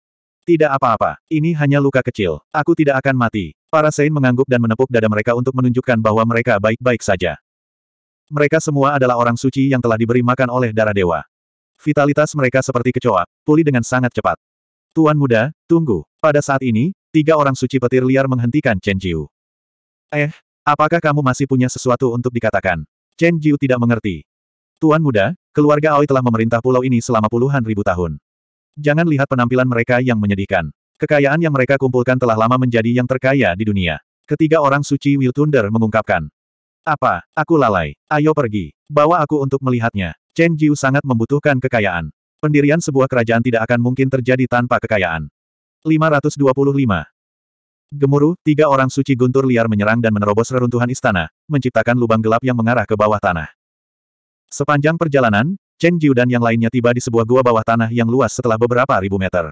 Tidak apa-apa, ini hanya luka kecil, aku tidak akan mati. Para Sein mengangguk dan menepuk dada mereka untuk menunjukkan bahwa mereka baik-baik saja. Mereka semua adalah orang suci yang telah diberi makan oleh darah dewa. Vitalitas mereka seperti kecoa, pulih dengan sangat cepat. Tuan muda, tunggu. Pada saat ini, tiga orang suci petir liar menghentikan Chen Jiu. Eh, apakah kamu masih punya sesuatu untuk dikatakan? Chen Jiu tidak mengerti. Tuan muda, keluarga Aoi telah memerintah pulau ini selama puluhan ribu tahun. Jangan lihat penampilan mereka yang menyedihkan. Kekayaan yang mereka kumpulkan telah lama menjadi yang terkaya di dunia. Ketiga orang suci Will Thunder mengungkapkan. Apa? Aku lalai. Ayo pergi. Bawa aku untuk melihatnya. Chen Jiu sangat membutuhkan kekayaan. Pendirian sebuah kerajaan tidak akan mungkin terjadi tanpa kekayaan. 525. Gemuruh, tiga orang suci guntur liar menyerang dan menerobos reruntuhan istana, menciptakan lubang gelap yang mengarah ke bawah tanah. Sepanjang perjalanan, Chen Jiu dan yang lainnya tiba di sebuah gua bawah tanah yang luas setelah beberapa ribu meter.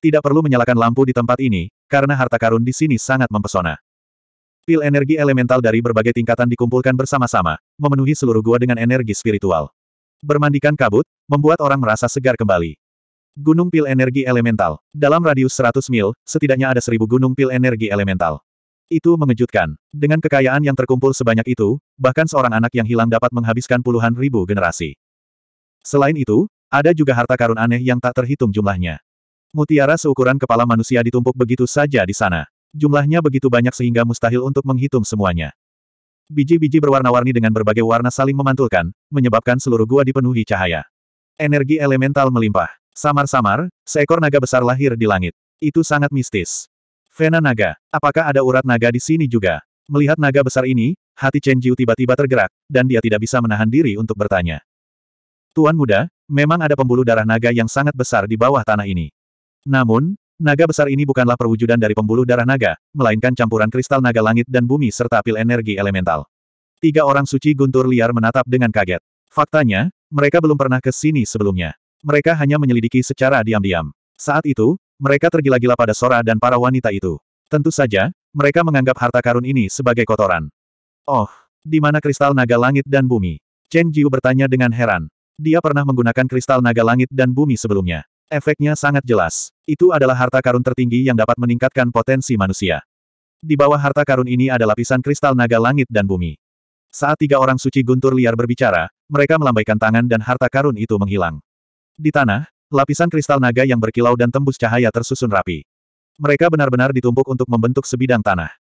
Tidak perlu menyalakan lampu di tempat ini, karena harta karun di sini sangat mempesona. Pil energi elemental dari berbagai tingkatan dikumpulkan bersama-sama, memenuhi seluruh gua dengan energi spiritual. Bermandikan kabut, membuat orang merasa segar kembali. Gunung pil energi elemental. Dalam radius 100 mil, setidaknya ada seribu gunung pil energi elemental. Itu mengejutkan. Dengan kekayaan yang terkumpul sebanyak itu, bahkan seorang anak yang hilang dapat menghabiskan puluhan ribu generasi. Selain itu, ada juga harta karun aneh yang tak terhitung jumlahnya. Mutiara seukuran kepala manusia ditumpuk begitu saja di sana. Jumlahnya begitu banyak sehingga mustahil untuk menghitung semuanya. Biji-biji berwarna-warni dengan berbagai warna saling memantulkan, menyebabkan seluruh gua dipenuhi cahaya. Energi elemental melimpah. Samar-samar, seekor naga besar lahir di langit. Itu sangat mistis. Vena naga, apakah ada urat naga di sini juga? Melihat naga besar ini, hati Chen Jiu tiba-tiba tergerak, dan dia tidak bisa menahan diri untuk bertanya. Tuan muda, memang ada pembuluh darah naga yang sangat besar di bawah tanah ini. Namun, naga besar ini bukanlah perwujudan dari pembuluh darah naga, melainkan campuran kristal naga langit dan bumi serta pil energi elemental. Tiga orang suci guntur liar menatap dengan kaget. Faktanya, mereka belum pernah ke sini sebelumnya. Mereka hanya menyelidiki secara diam-diam. Saat itu, mereka tergila-gila pada Sora dan para wanita itu. Tentu saja, mereka menganggap harta karun ini sebagai kotoran. Oh, di mana kristal naga langit dan bumi? Chen Jiu bertanya dengan heran. Dia pernah menggunakan kristal naga langit dan bumi sebelumnya. Efeknya sangat jelas. Itu adalah harta karun tertinggi yang dapat meningkatkan potensi manusia. Di bawah harta karun ini ada lapisan kristal naga langit dan bumi. Saat tiga orang suci guntur liar berbicara, mereka melambaikan tangan dan harta karun itu menghilang. Di tanah, lapisan kristal naga yang berkilau dan tembus cahaya tersusun rapi. Mereka benar-benar ditumpuk untuk membentuk sebidang tanah.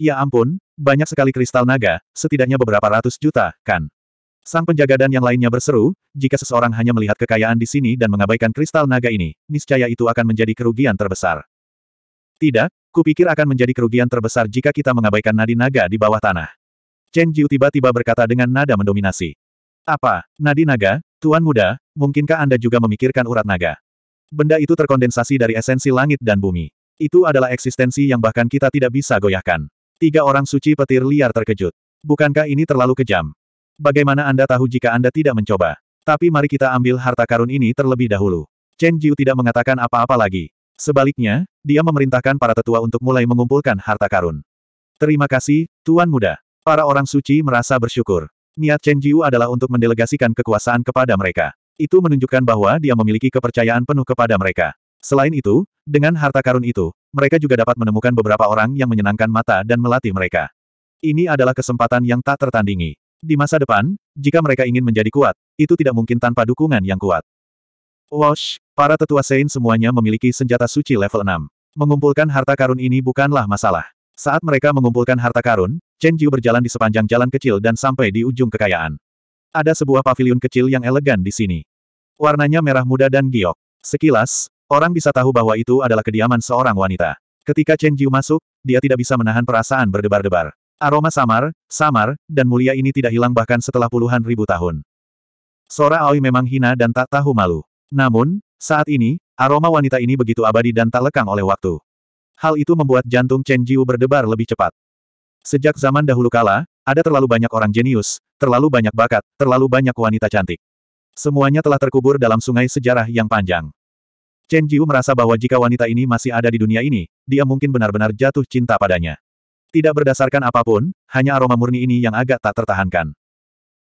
Ya ampun, banyak sekali kristal naga, setidaknya beberapa ratus juta, kan? Sang penjaga dan yang lainnya berseru, jika seseorang hanya melihat kekayaan di sini dan mengabaikan kristal naga ini, niscaya itu akan menjadi kerugian terbesar. Tidak, kupikir akan menjadi kerugian terbesar jika kita mengabaikan nadi naga di bawah tanah. Chen Jiu tiba-tiba berkata dengan nada mendominasi. Apa, nadi naga, Tuan Muda, mungkinkah Anda juga memikirkan urat naga? Benda itu terkondensasi dari esensi langit dan bumi. Itu adalah eksistensi yang bahkan kita tidak bisa goyahkan. Tiga orang suci petir liar terkejut. Bukankah ini terlalu kejam? Bagaimana Anda tahu jika Anda tidak mencoba? Tapi mari kita ambil harta karun ini terlebih dahulu. Chen Jiu tidak mengatakan apa-apa lagi. Sebaliknya, dia memerintahkan para tetua untuk mulai mengumpulkan harta karun. Terima kasih, Tuan Muda. Para orang suci merasa bersyukur. Niat Chen Jiu adalah untuk mendelegasikan kekuasaan kepada mereka. Itu menunjukkan bahwa dia memiliki kepercayaan penuh kepada mereka. Selain itu, dengan harta karun itu, mereka juga dapat menemukan beberapa orang yang menyenangkan mata dan melatih mereka. Ini adalah kesempatan yang tak tertandingi. Di masa depan, jika mereka ingin menjadi kuat, itu tidak mungkin tanpa dukungan yang kuat. Wash, para tetua Saint semuanya memiliki senjata suci level 6. Mengumpulkan harta karun ini bukanlah masalah. Saat mereka mengumpulkan harta karun, Chen Jiu berjalan di sepanjang jalan kecil dan sampai di ujung kekayaan. Ada sebuah pavilion kecil yang elegan di sini. Warnanya merah muda dan giok. Sekilas, orang bisa tahu bahwa itu adalah kediaman seorang wanita. Ketika Chen Jiu masuk, dia tidak bisa menahan perasaan berdebar-debar. Aroma samar, samar, dan mulia ini tidak hilang bahkan setelah puluhan ribu tahun. Sora Aoi memang hina dan tak tahu malu. Namun, saat ini, aroma wanita ini begitu abadi dan tak lekang oleh waktu. Hal itu membuat jantung Chen Jiu berdebar lebih cepat. Sejak zaman dahulu kala, ada terlalu banyak orang jenius, terlalu banyak bakat, terlalu banyak wanita cantik. Semuanya telah terkubur dalam sungai sejarah yang panjang. Chen Jiu merasa bahwa jika wanita ini masih ada di dunia ini, dia mungkin benar-benar jatuh cinta padanya. Tidak berdasarkan apapun, hanya aroma murni ini yang agak tak tertahankan.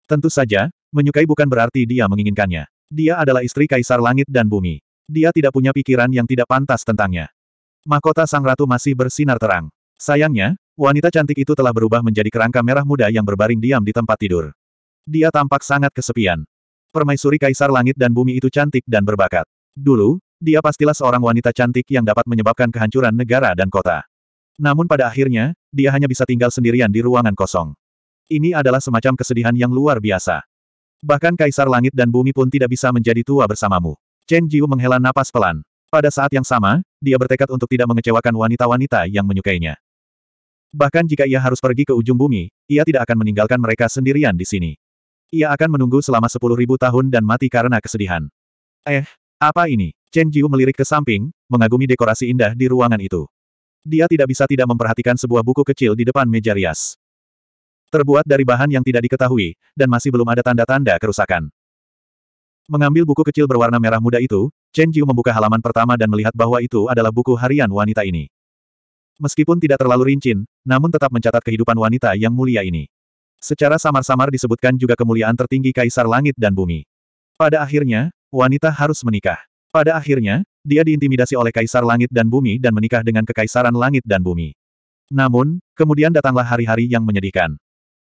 Tentu saja, menyukai bukan berarti dia menginginkannya. Dia adalah istri kaisar langit dan bumi. Dia tidak punya pikiran yang tidak pantas tentangnya. Mahkota sang ratu masih bersinar terang. Sayangnya, wanita cantik itu telah berubah menjadi kerangka merah muda yang berbaring diam di tempat tidur. Dia tampak sangat kesepian. Permaisuri kaisar langit dan bumi itu cantik dan berbakat. Dulu, dia pastilah seorang wanita cantik yang dapat menyebabkan kehancuran negara dan kota. Namun pada akhirnya, dia hanya bisa tinggal sendirian di ruangan kosong. Ini adalah semacam kesedihan yang luar biasa. Bahkan Kaisar Langit dan Bumi pun tidak bisa menjadi tua bersamamu. Chen Jiu menghela napas pelan. Pada saat yang sama, dia bertekad untuk tidak mengecewakan wanita-wanita yang menyukainya. Bahkan jika ia harus pergi ke ujung bumi, ia tidak akan meninggalkan mereka sendirian di sini. Ia akan menunggu selama sepuluh ribu tahun dan mati karena kesedihan. Eh, apa ini? Chen Jiu melirik ke samping, mengagumi dekorasi indah di ruangan itu. Dia tidak bisa tidak memperhatikan sebuah buku kecil di depan meja rias. Terbuat dari bahan yang tidak diketahui, dan masih belum ada tanda-tanda kerusakan. Mengambil buku kecil berwarna merah muda itu, Chen Jiu membuka halaman pertama dan melihat bahwa itu adalah buku harian wanita ini. Meskipun tidak terlalu rinci, namun tetap mencatat kehidupan wanita yang mulia ini. Secara samar-samar disebutkan juga kemuliaan tertinggi Kaisar Langit dan Bumi. Pada akhirnya, wanita harus menikah. Pada akhirnya, dia diintimidasi oleh Kaisar Langit dan Bumi dan menikah dengan Kekaisaran Langit dan Bumi. Namun, kemudian datanglah hari-hari yang menyedihkan.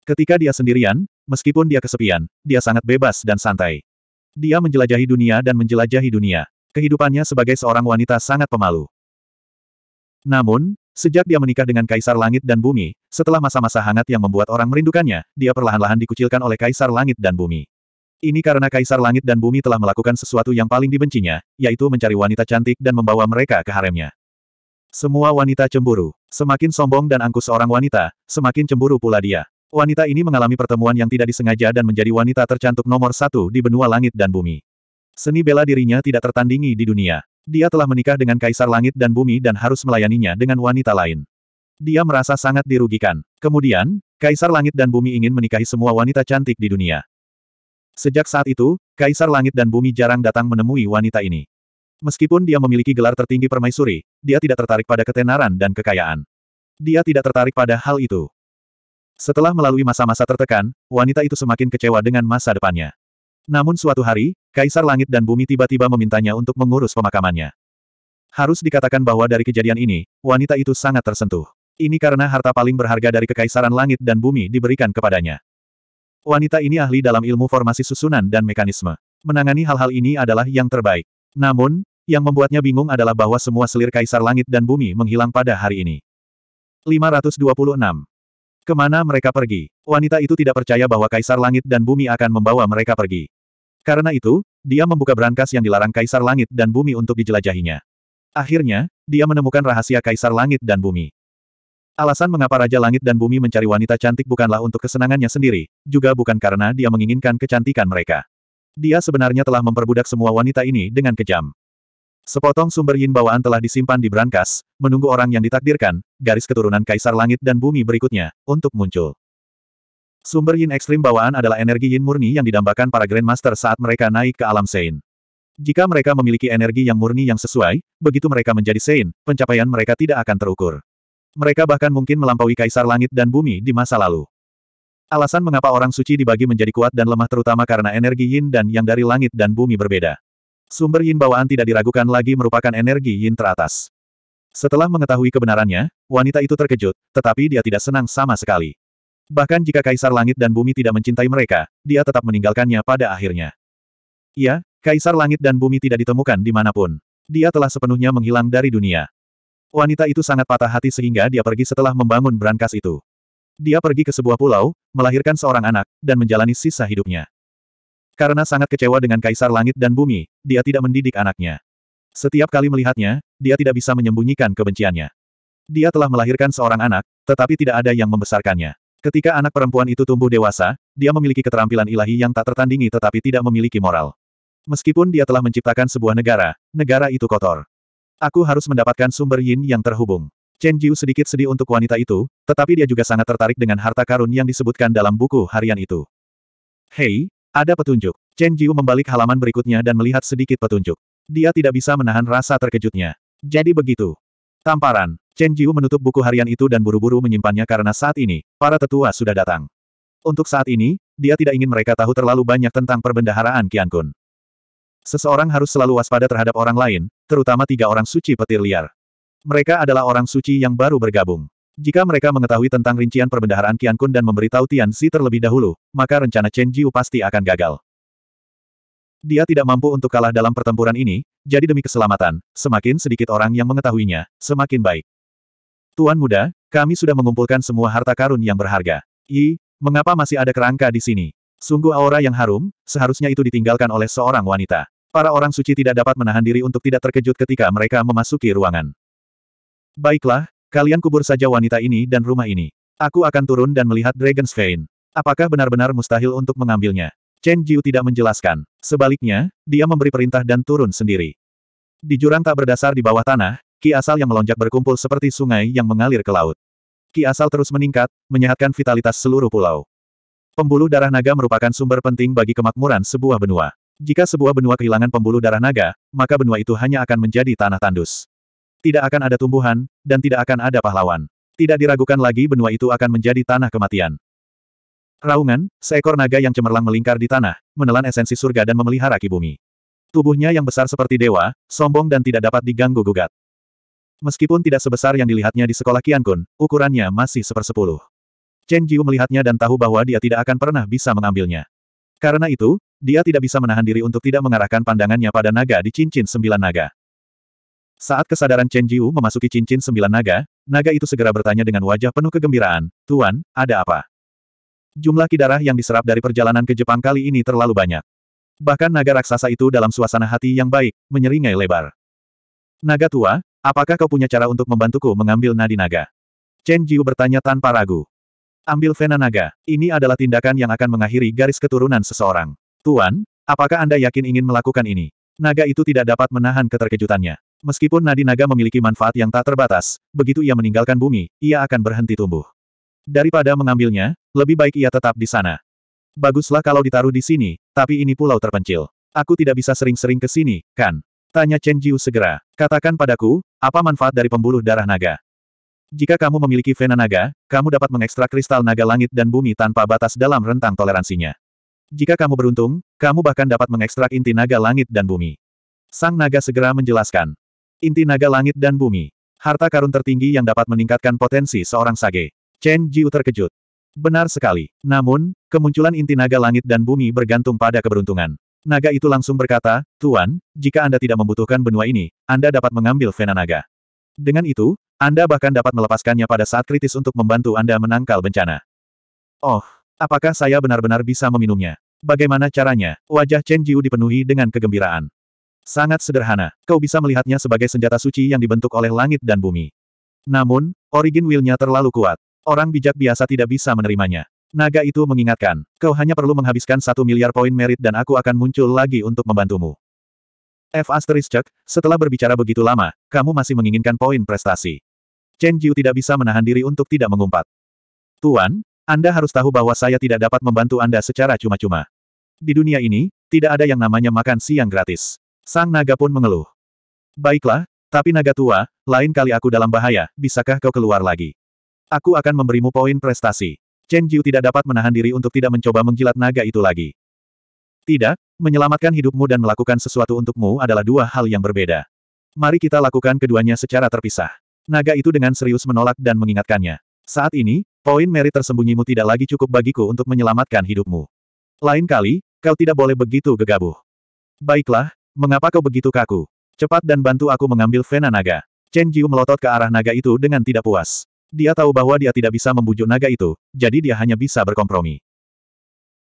Ketika dia sendirian, meskipun dia kesepian, dia sangat bebas dan santai. Dia menjelajahi dunia dan menjelajahi dunia. Kehidupannya sebagai seorang wanita sangat pemalu. Namun, sejak dia menikah dengan Kaisar Langit dan Bumi, setelah masa-masa hangat yang membuat orang merindukannya, dia perlahan-lahan dikucilkan oleh Kaisar Langit dan Bumi. Ini karena Kaisar Langit dan Bumi telah melakukan sesuatu yang paling dibencinya, yaitu mencari wanita cantik dan membawa mereka ke haremnya. Semua wanita cemburu. Semakin sombong dan angkuh seorang wanita, semakin cemburu pula dia. Wanita ini mengalami pertemuan yang tidak disengaja dan menjadi wanita tercantik nomor satu di benua langit dan bumi. Seni bela dirinya tidak tertandingi di dunia. Dia telah menikah dengan Kaisar Langit dan Bumi dan harus melayaninya dengan wanita lain. Dia merasa sangat dirugikan. Kemudian, Kaisar Langit dan Bumi ingin menikahi semua wanita cantik di dunia. Sejak saat itu, Kaisar Langit dan Bumi jarang datang menemui wanita ini. Meskipun dia memiliki gelar tertinggi permaisuri, dia tidak tertarik pada ketenaran dan kekayaan. Dia tidak tertarik pada hal itu. Setelah melalui masa-masa tertekan, wanita itu semakin kecewa dengan masa depannya. Namun suatu hari, Kaisar Langit dan Bumi tiba-tiba memintanya untuk mengurus pemakamannya. Harus dikatakan bahwa dari kejadian ini, wanita itu sangat tersentuh. Ini karena harta paling berharga dari Kekaisaran Langit dan Bumi diberikan kepadanya. Wanita ini ahli dalam ilmu formasi susunan dan mekanisme. Menangani hal-hal ini adalah yang terbaik. Namun, yang membuatnya bingung adalah bahwa semua selir kaisar langit dan bumi menghilang pada hari ini. 526. Kemana mereka pergi? Wanita itu tidak percaya bahwa kaisar langit dan bumi akan membawa mereka pergi. Karena itu, dia membuka brankas yang dilarang kaisar langit dan bumi untuk dijelajahinya. Akhirnya, dia menemukan rahasia kaisar langit dan bumi. Alasan mengapa Raja Langit dan Bumi mencari wanita cantik bukanlah untuk kesenangannya sendiri, juga bukan karena dia menginginkan kecantikan mereka. Dia sebenarnya telah memperbudak semua wanita ini dengan kejam. Sepotong sumber yin bawaan telah disimpan di brankas, menunggu orang yang ditakdirkan, garis keturunan Kaisar Langit dan Bumi berikutnya, untuk muncul. Sumber yin ekstrim bawaan adalah energi yin murni yang didambakan para Grandmaster saat mereka naik ke alam Sein. Jika mereka memiliki energi yang murni yang sesuai, begitu mereka menjadi Sein, pencapaian mereka tidak akan terukur. Mereka bahkan mungkin melampaui kaisar langit dan bumi di masa lalu. Alasan mengapa orang suci dibagi menjadi kuat dan lemah terutama karena energi yin dan yang dari langit dan bumi berbeda. Sumber yin bawaan tidak diragukan lagi merupakan energi yin teratas. Setelah mengetahui kebenarannya, wanita itu terkejut, tetapi dia tidak senang sama sekali. Bahkan jika kaisar langit dan bumi tidak mencintai mereka, dia tetap meninggalkannya pada akhirnya. Ya, kaisar langit dan bumi tidak ditemukan di dimanapun. Dia telah sepenuhnya menghilang dari dunia. Wanita itu sangat patah hati sehingga dia pergi setelah membangun brankas itu. Dia pergi ke sebuah pulau, melahirkan seorang anak, dan menjalani sisa hidupnya. Karena sangat kecewa dengan kaisar langit dan bumi, dia tidak mendidik anaknya. Setiap kali melihatnya, dia tidak bisa menyembunyikan kebenciannya. Dia telah melahirkan seorang anak, tetapi tidak ada yang membesarkannya. Ketika anak perempuan itu tumbuh dewasa, dia memiliki keterampilan ilahi yang tak tertandingi tetapi tidak memiliki moral. Meskipun dia telah menciptakan sebuah negara, negara itu kotor. Aku harus mendapatkan sumber yin yang terhubung. Chen Jiu sedikit sedih untuk wanita itu, tetapi dia juga sangat tertarik dengan harta karun yang disebutkan dalam buku harian itu. Hei, ada petunjuk. Chen Jiu membalik halaman berikutnya dan melihat sedikit petunjuk. Dia tidak bisa menahan rasa terkejutnya. Jadi begitu. Tamparan. Chen Jiu menutup buku harian itu dan buru-buru menyimpannya karena saat ini, para tetua sudah datang. Untuk saat ini, dia tidak ingin mereka tahu terlalu banyak tentang perbendaharaan Qiankun. Seseorang harus selalu waspada terhadap orang lain, terutama tiga orang suci petir liar. Mereka adalah orang suci yang baru bergabung. Jika mereka mengetahui tentang rincian perbendaharaan Qian Kun dan memberitahu Tian Xi terlebih dahulu, maka rencana Chen Jiu pasti akan gagal. Dia tidak mampu untuk kalah dalam pertempuran ini, jadi demi keselamatan, semakin sedikit orang yang mengetahuinya, semakin baik. Tuan muda, kami sudah mengumpulkan semua harta karun yang berharga. I, mengapa masih ada kerangka di sini? Sungguh aura yang harum, seharusnya itu ditinggalkan oleh seorang wanita. Para orang suci tidak dapat menahan diri untuk tidak terkejut ketika mereka memasuki ruangan. Baiklah, kalian kubur saja wanita ini dan rumah ini. Aku akan turun dan melihat Dragon's Vein. Apakah benar-benar mustahil untuk mengambilnya? Chen Jiu tidak menjelaskan. Sebaliknya, dia memberi perintah dan turun sendiri. Di jurang tak berdasar di bawah tanah, ki asal yang melonjak berkumpul seperti sungai yang mengalir ke laut. Ki asal terus meningkat, menyehatkan vitalitas seluruh pulau. Pembuluh darah naga merupakan sumber penting bagi kemakmuran sebuah benua. Jika sebuah benua kehilangan pembuluh darah naga, maka benua itu hanya akan menjadi tanah tandus. Tidak akan ada tumbuhan, dan tidak akan ada pahlawan. Tidak diragukan lagi benua itu akan menjadi tanah kematian. Raungan, seekor naga yang cemerlang melingkar di tanah, menelan esensi surga dan memelihara kibumi. Tubuhnya yang besar seperti dewa, sombong dan tidak dapat diganggu gugat. Meskipun tidak sebesar yang dilihatnya di sekolah Kiankun, ukurannya masih sepersepuluh. Chen Jiu melihatnya dan tahu bahwa dia tidak akan pernah bisa mengambilnya. Karena itu, dia tidak bisa menahan diri untuk tidak mengarahkan pandangannya pada naga di cincin sembilan naga. Saat kesadaran Chen Jiu memasuki cincin sembilan naga, naga itu segera bertanya dengan wajah penuh kegembiraan, Tuan, ada apa? Jumlah kidarah yang diserap dari perjalanan ke Jepang kali ini terlalu banyak. Bahkan naga raksasa itu dalam suasana hati yang baik, menyeringai lebar. Naga tua, apakah kau punya cara untuk membantuku mengambil nadi naga? Chen Jiu bertanya tanpa ragu. Ambil Vena Naga, ini adalah tindakan yang akan mengakhiri garis keturunan seseorang. Tuan, apakah Anda yakin ingin melakukan ini? Naga itu tidak dapat menahan keterkejutannya. Meskipun nadi naga memiliki manfaat yang tak terbatas, begitu ia meninggalkan bumi, ia akan berhenti tumbuh. Daripada mengambilnya, lebih baik ia tetap di sana. Baguslah kalau ditaruh di sini, tapi ini pulau terpencil. Aku tidak bisa sering-sering ke sini, kan? Tanya Chen Jiu segera. Katakan padaku, apa manfaat dari pembuluh darah naga? Jika kamu memiliki vena naga, kamu dapat mengekstrak kristal naga langit dan bumi tanpa batas dalam rentang toleransinya. Jika kamu beruntung, kamu bahkan dapat mengekstrak inti naga langit dan bumi. Sang naga segera menjelaskan. Inti naga langit dan bumi. Harta karun tertinggi yang dapat meningkatkan potensi seorang sage. Chen Jiu terkejut. Benar sekali. Namun, kemunculan inti naga langit dan bumi bergantung pada keberuntungan. Naga itu langsung berkata, Tuan, jika Anda tidak membutuhkan benua ini, Anda dapat mengambil vena naga. Dengan itu, Anda bahkan dapat melepaskannya pada saat kritis untuk membantu Anda menangkal bencana. Oh, apakah saya benar-benar bisa meminumnya? Bagaimana caranya? Wajah Chen Jiu dipenuhi dengan kegembiraan. Sangat sederhana, kau bisa melihatnya sebagai senjata suci yang dibentuk oleh langit dan bumi. Namun, origin will-nya terlalu kuat. Orang bijak biasa tidak bisa menerimanya. Naga itu mengingatkan, kau hanya perlu menghabiskan satu miliar poin merit dan aku akan muncul lagi untuk membantumu. F asterisk, setelah berbicara begitu lama, kamu masih menginginkan poin prestasi. Chen Jiu tidak bisa menahan diri untuk tidak mengumpat. Tuan, Anda harus tahu bahwa saya tidak dapat membantu Anda secara cuma-cuma. Di dunia ini, tidak ada yang namanya makan siang gratis. Sang naga pun mengeluh. Baiklah, tapi naga tua, lain kali aku dalam bahaya, bisakah kau keluar lagi? Aku akan memberimu poin prestasi. Chen Jiu tidak dapat menahan diri untuk tidak mencoba menjilat naga itu lagi. Tidak, menyelamatkan hidupmu dan melakukan sesuatu untukmu adalah dua hal yang berbeda. Mari kita lakukan keduanya secara terpisah. Naga itu dengan serius menolak dan mengingatkannya. Saat ini, poin merit tersembunyimu tidak lagi cukup bagiku untuk menyelamatkan hidupmu. Lain kali, kau tidak boleh begitu gegabah. Baiklah, mengapa kau begitu kaku? Cepat dan bantu aku mengambil Vena Naga. Chen Jiu melotot ke arah naga itu dengan tidak puas. Dia tahu bahwa dia tidak bisa membujuk naga itu, jadi dia hanya bisa berkompromi.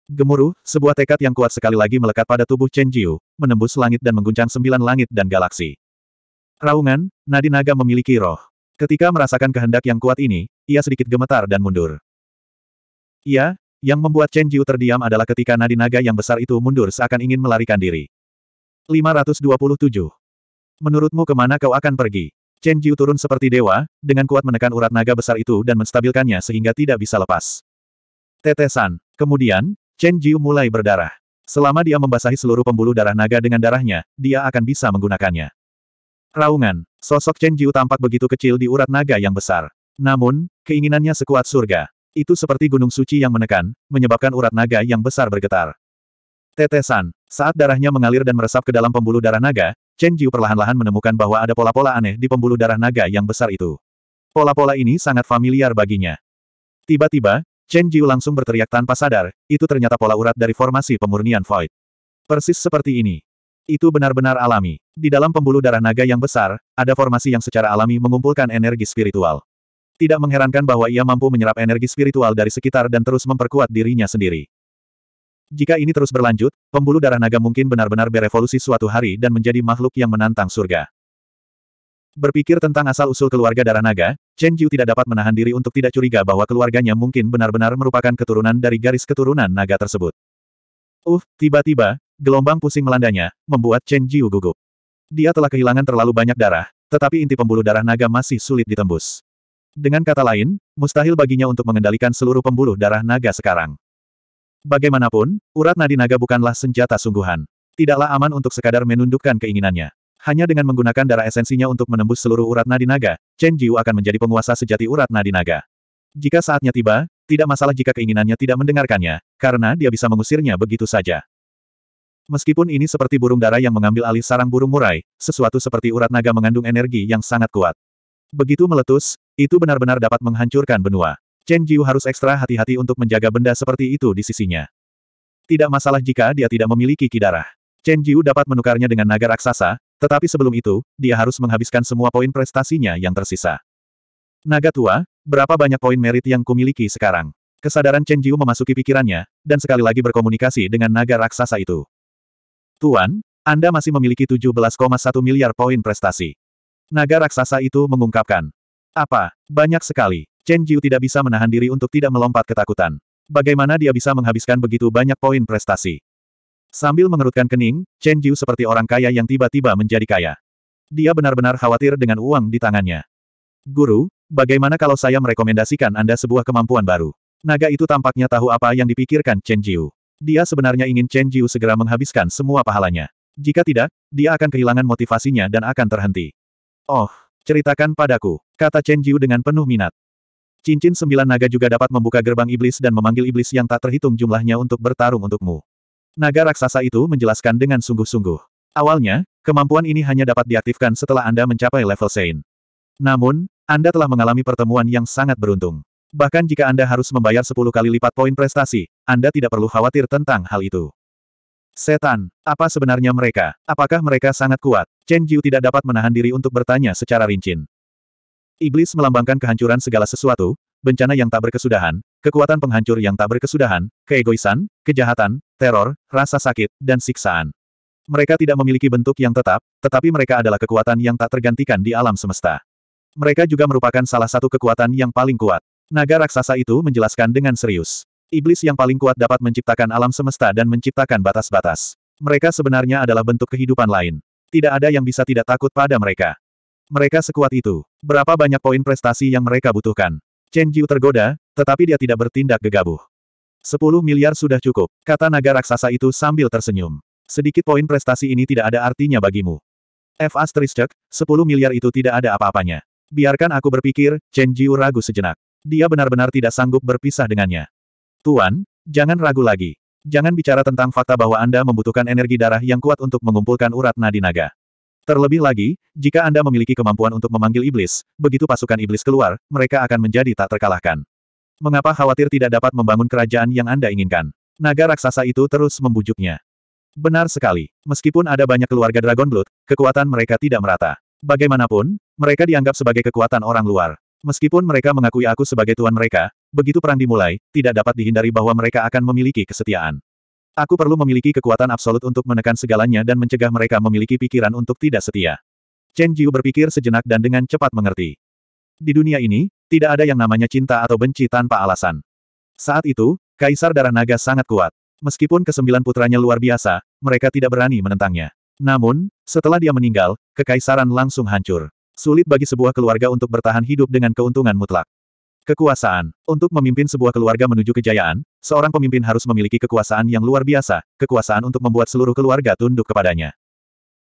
Gemuruh, sebuah tekad yang kuat sekali lagi melekat pada tubuh Chen Jiu, menembus langit dan mengguncang sembilan langit dan galaksi. Raungan, nadi naga memiliki roh. Ketika merasakan kehendak yang kuat ini, ia sedikit gemetar dan mundur. Ia, yang membuat Chen Jiu terdiam adalah ketika nadi naga yang besar itu mundur seakan ingin melarikan diri. 527. Menurutmu kemana kau akan pergi? Chen Jiu turun seperti dewa, dengan kuat menekan urat naga besar itu dan menstabilkannya sehingga tidak bisa lepas. Tetesan. Kemudian, Chen Jiu mulai berdarah. Selama dia membasahi seluruh pembuluh darah naga dengan darahnya, dia akan bisa menggunakannya. Raungan, sosok Chen Jiu tampak begitu kecil di urat naga yang besar. Namun, keinginannya sekuat surga. Itu seperti gunung suci yang menekan, menyebabkan urat naga yang besar bergetar. Tetesan, saat darahnya mengalir dan meresap ke dalam pembuluh darah naga, Chen Jiu perlahan-lahan menemukan bahwa ada pola-pola aneh di pembuluh darah naga yang besar itu. Pola-pola ini sangat familiar baginya. Tiba-tiba, Chen Jiu langsung berteriak tanpa sadar, itu ternyata pola urat dari formasi pemurnian Void. Persis seperti ini. Itu benar-benar alami. Di dalam pembuluh darah naga yang besar, ada formasi yang secara alami mengumpulkan energi spiritual. Tidak mengherankan bahwa ia mampu menyerap energi spiritual dari sekitar dan terus memperkuat dirinya sendiri. Jika ini terus berlanjut, pembuluh darah naga mungkin benar-benar berevolusi suatu hari dan menjadi makhluk yang menantang surga. Berpikir tentang asal-usul keluarga darah naga, Chen Jiu tidak dapat menahan diri untuk tidak curiga bahwa keluarganya mungkin benar-benar merupakan keturunan dari garis keturunan naga tersebut. Uh, tiba-tiba, gelombang pusing melandanya, membuat Chen Jiu gugup. Dia telah kehilangan terlalu banyak darah, tetapi inti pembuluh darah naga masih sulit ditembus. Dengan kata lain, mustahil baginya untuk mengendalikan seluruh pembuluh darah naga sekarang. Bagaimanapun, urat nadi naga bukanlah senjata sungguhan. Tidaklah aman untuk sekadar menundukkan keinginannya. Hanya dengan menggunakan darah esensinya untuk menembus seluruh urat nadi naga, Chen Jiu akan menjadi penguasa sejati urat nadi naga. Jika saatnya tiba, tidak masalah jika keinginannya tidak mendengarkannya, karena dia bisa mengusirnya begitu saja. Meskipun ini seperti burung darah yang mengambil alih sarang burung murai, sesuatu seperti urat naga mengandung energi yang sangat kuat. Begitu meletus, itu benar-benar dapat menghancurkan benua. Chen Jiu harus ekstra hati-hati untuk menjaga benda seperti itu di sisinya. Tidak masalah jika dia tidak memiliki kidarah. Chen Jiu dapat menukarnya dengan naga raksasa, tetapi sebelum itu, dia harus menghabiskan semua poin prestasinya yang tersisa. Naga tua, berapa banyak poin merit yang kumiliki sekarang? Kesadaran Chen Jiu memasuki pikirannya, dan sekali lagi berkomunikasi dengan naga raksasa itu. Tuan, Anda masih memiliki 17,1 miliar poin prestasi. Naga raksasa itu mengungkapkan. Apa? Banyak sekali. Chen Jiu tidak bisa menahan diri untuk tidak melompat ketakutan. Bagaimana dia bisa menghabiskan begitu banyak poin prestasi? Sambil mengerutkan kening, Chen Jiu seperti orang kaya yang tiba-tiba menjadi kaya. Dia benar-benar khawatir dengan uang di tangannya. Guru, bagaimana kalau saya merekomendasikan Anda sebuah kemampuan baru? Naga itu tampaknya tahu apa yang dipikirkan Chen Jiu. Dia sebenarnya ingin Chen Jiu segera menghabiskan semua pahalanya. Jika tidak, dia akan kehilangan motivasinya dan akan terhenti. Oh, ceritakan padaku, kata Chen Jiu dengan penuh minat. Cincin sembilan naga juga dapat membuka gerbang iblis dan memanggil iblis yang tak terhitung jumlahnya untuk bertarung untukmu. Naga raksasa itu menjelaskan dengan sungguh-sungguh. Awalnya, kemampuan ini hanya dapat diaktifkan setelah Anda mencapai level Sein. Namun, Anda telah mengalami pertemuan yang sangat beruntung. Bahkan jika Anda harus membayar 10 kali lipat poin prestasi, Anda tidak perlu khawatir tentang hal itu. Setan, apa sebenarnya mereka? Apakah mereka sangat kuat? Chen Jiu tidak dapat menahan diri untuk bertanya secara rinci. Iblis melambangkan kehancuran segala sesuatu, bencana yang tak berkesudahan, kekuatan penghancur yang tak berkesudahan, keegoisan, kejahatan, teror, rasa sakit, dan siksaan. Mereka tidak memiliki bentuk yang tetap, tetapi mereka adalah kekuatan yang tak tergantikan di alam semesta. Mereka juga merupakan salah satu kekuatan yang paling kuat. Naga raksasa itu menjelaskan dengan serius. Iblis yang paling kuat dapat menciptakan alam semesta dan menciptakan batas-batas. Mereka sebenarnya adalah bentuk kehidupan lain. Tidak ada yang bisa tidak takut pada mereka. Mereka sekuat itu. Berapa banyak poin prestasi yang mereka butuhkan? Chen Jiu tergoda, tetapi dia tidak bertindak gegabah. Sepuluh miliar sudah cukup, kata naga raksasa itu sambil tersenyum. Sedikit poin prestasi ini tidak ada artinya bagimu. F asterisk, sepuluh miliar itu tidak ada apa-apanya. Biarkan aku berpikir, Chen Jiu ragu sejenak. Dia benar-benar tidak sanggup berpisah dengannya. Tuan, jangan ragu lagi. Jangan bicara tentang fakta bahwa Anda membutuhkan energi darah yang kuat untuk mengumpulkan urat nadi naga. Terlebih lagi, jika Anda memiliki kemampuan untuk memanggil iblis, begitu pasukan iblis keluar, mereka akan menjadi tak terkalahkan. Mengapa khawatir tidak dapat membangun kerajaan yang Anda inginkan? Naga raksasa itu terus membujuknya. Benar sekali, meskipun ada banyak keluarga Dragon Blood, kekuatan mereka tidak merata. Bagaimanapun, mereka dianggap sebagai kekuatan orang luar. Meskipun mereka mengakui aku sebagai tuan mereka, begitu perang dimulai, tidak dapat dihindari bahwa mereka akan memiliki kesetiaan. Aku perlu memiliki kekuatan absolut untuk menekan segalanya dan mencegah mereka memiliki pikiran untuk tidak setia. Chen Jiu berpikir sejenak dan dengan cepat mengerti. Di dunia ini, tidak ada yang namanya cinta atau benci tanpa alasan. Saat itu, Kaisar Darah Naga sangat kuat. Meskipun kesembilan putranya luar biasa, mereka tidak berani menentangnya. Namun, setelah dia meninggal, kekaisaran langsung hancur. Sulit bagi sebuah keluarga untuk bertahan hidup dengan keuntungan mutlak. Kekuasaan. Untuk memimpin sebuah keluarga menuju kejayaan, seorang pemimpin harus memiliki kekuasaan yang luar biasa, kekuasaan untuk membuat seluruh keluarga tunduk kepadanya.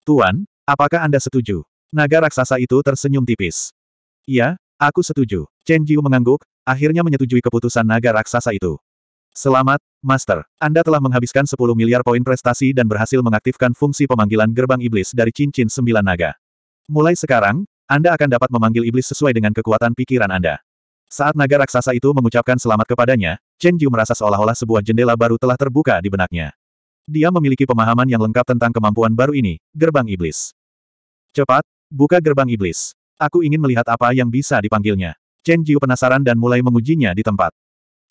Tuan, apakah Anda setuju? Naga raksasa itu tersenyum tipis. Iya, aku setuju. Chen Jiu mengangguk, akhirnya menyetujui keputusan naga raksasa itu. Selamat, Master. Anda telah menghabiskan 10 miliar poin prestasi dan berhasil mengaktifkan fungsi pemanggilan gerbang iblis dari cincin sembilan naga. Mulai sekarang, Anda akan dapat memanggil iblis sesuai dengan kekuatan pikiran Anda. Saat naga raksasa itu mengucapkan selamat kepadanya, Chen Jiu merasa seolah-olah sebuah jendela baru telah terbuka di benaknya. Dia memiliki pemahaman yang lengkap tentang kemampuan baru ini, gerbang iblis. Cepat, buka gerbang iblis. Aku ingin melihat apa yang bisa dipanggilnya. Chen Jiu penasaran dan mulai mengujinya di tempat.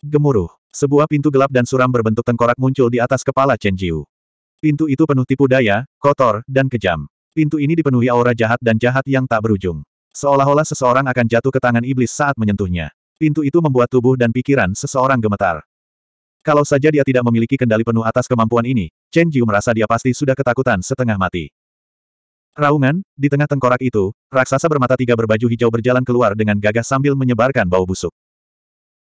Gemuruh, sebuah pintu gelap dan suram berbentuk tengkorak muncul di atas kepala Chen Jiu. Pintu itu penuh tipu daya, kotor, dan kejam. Pintu ini dipenuhi aura jahat dan jahat yang tak berujung. Seolah-olah seseorang akan jatuh ke tangan iblis saat menyentuhnya. Pintu itu membuat tubuh dan pikiran seseorang gemetar. Kalau saja dia tidak memiliki kendali penuh atas kemampuan ini, Chen Jiu merasa dia pasti sudah ketakutan setengah mati. Raungan, di tengah tengkorak itu, raksasa bermata tiga berbaju hijau berjalan keluar dengan gagah sambil menyebarkan bau busuk.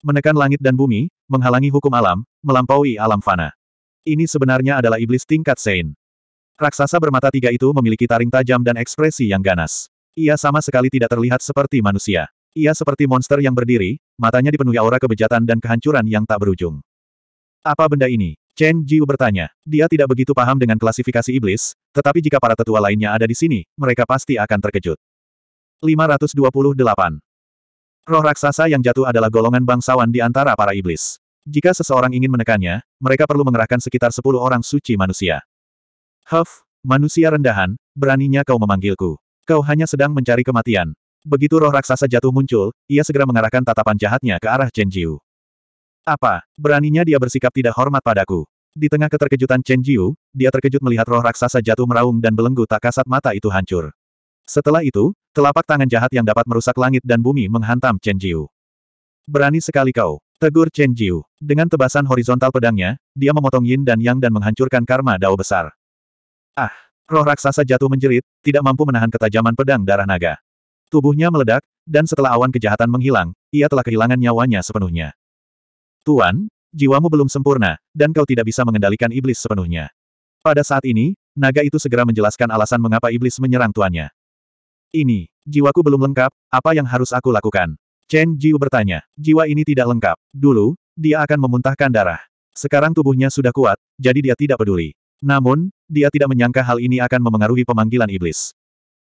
Menekan langit dan bumi, menghalangi hukum alam, melampaui alam fana. Ini sebenarnya adalah iblis tingkat Sein. Raksasa bermata tiga itu memiliki taring tajam dan ekspresi yang ganas. Ia sama sekali tidak terlihat seperti manusia. Ia seperti monster yang berdiri, matanya dipenuhi aura kebejatan dan kehancuran yang tak berujung. Apa benda ini? Chen Jiu bertanya. Dia tidak begitu paham dengan klasifikasi iblis, tetapi jika para tetua lainnya ada di sini, mereka pasti akan terkejut. 528. Roh raksasa yang jatuh adalah golongan bangsawan di antara para iblis. Jika seseorang ingin menekannya, mereka perlu mengerahkan sekitar 10 orang suci manusia. Huff, manusia rendahan, beraninya kau memanggilku. Kau hanya sedang mencari kematian. Begitu roh raksasa jatuh muncul, ia segera mengarahkan tatapan jahatnya ke arah Chen Jiu. Apa? Beraninya dia bersikap tidak hormat padaku. Di tengah keterkejutan Chen Jiu, dia terkejut melihat roh raksasa jatuh meraung dan belenggu tak kasat mata itu hancur. Setelah itu, telapak tangan jahat yang dapat merusak langit dan bumi menghantam Chen Jiu. Berani sekali kau, tegur Chen Jiu. Dengan tebasan horizontal pedangnya, dia memotong yin dan yang dan menghancurkan karma dao besar. Ah! Roh raksasa jatuh menjerit, tidak mampu menahan ketajaman pedang darah naga. Tubuhnya meledak, dan setelah awan kejahatan menghilang, ia telah kehilangan nyawanya sepenuhnya. Tuan, jiwamu belum sempurna, dan kau tidak bisa mengendalikan iblis sepenuhnya. Pada saat ini, naga itu segera menjelaskan alasan mengapa iblis menyerang tuannya. Ini, jiwaku belum lengkap, apa yang harus aku lakukan? Chen Jiu bertanya, jiwa ini tidak lengkap. Dulu, dia akan memuntahkan darah. Sekarang tubuhnya sudah kuat, jadi dia tidak peduli. Namun, dia tidak menyangka hal ini akan memengaruhi pemanggilan iblis.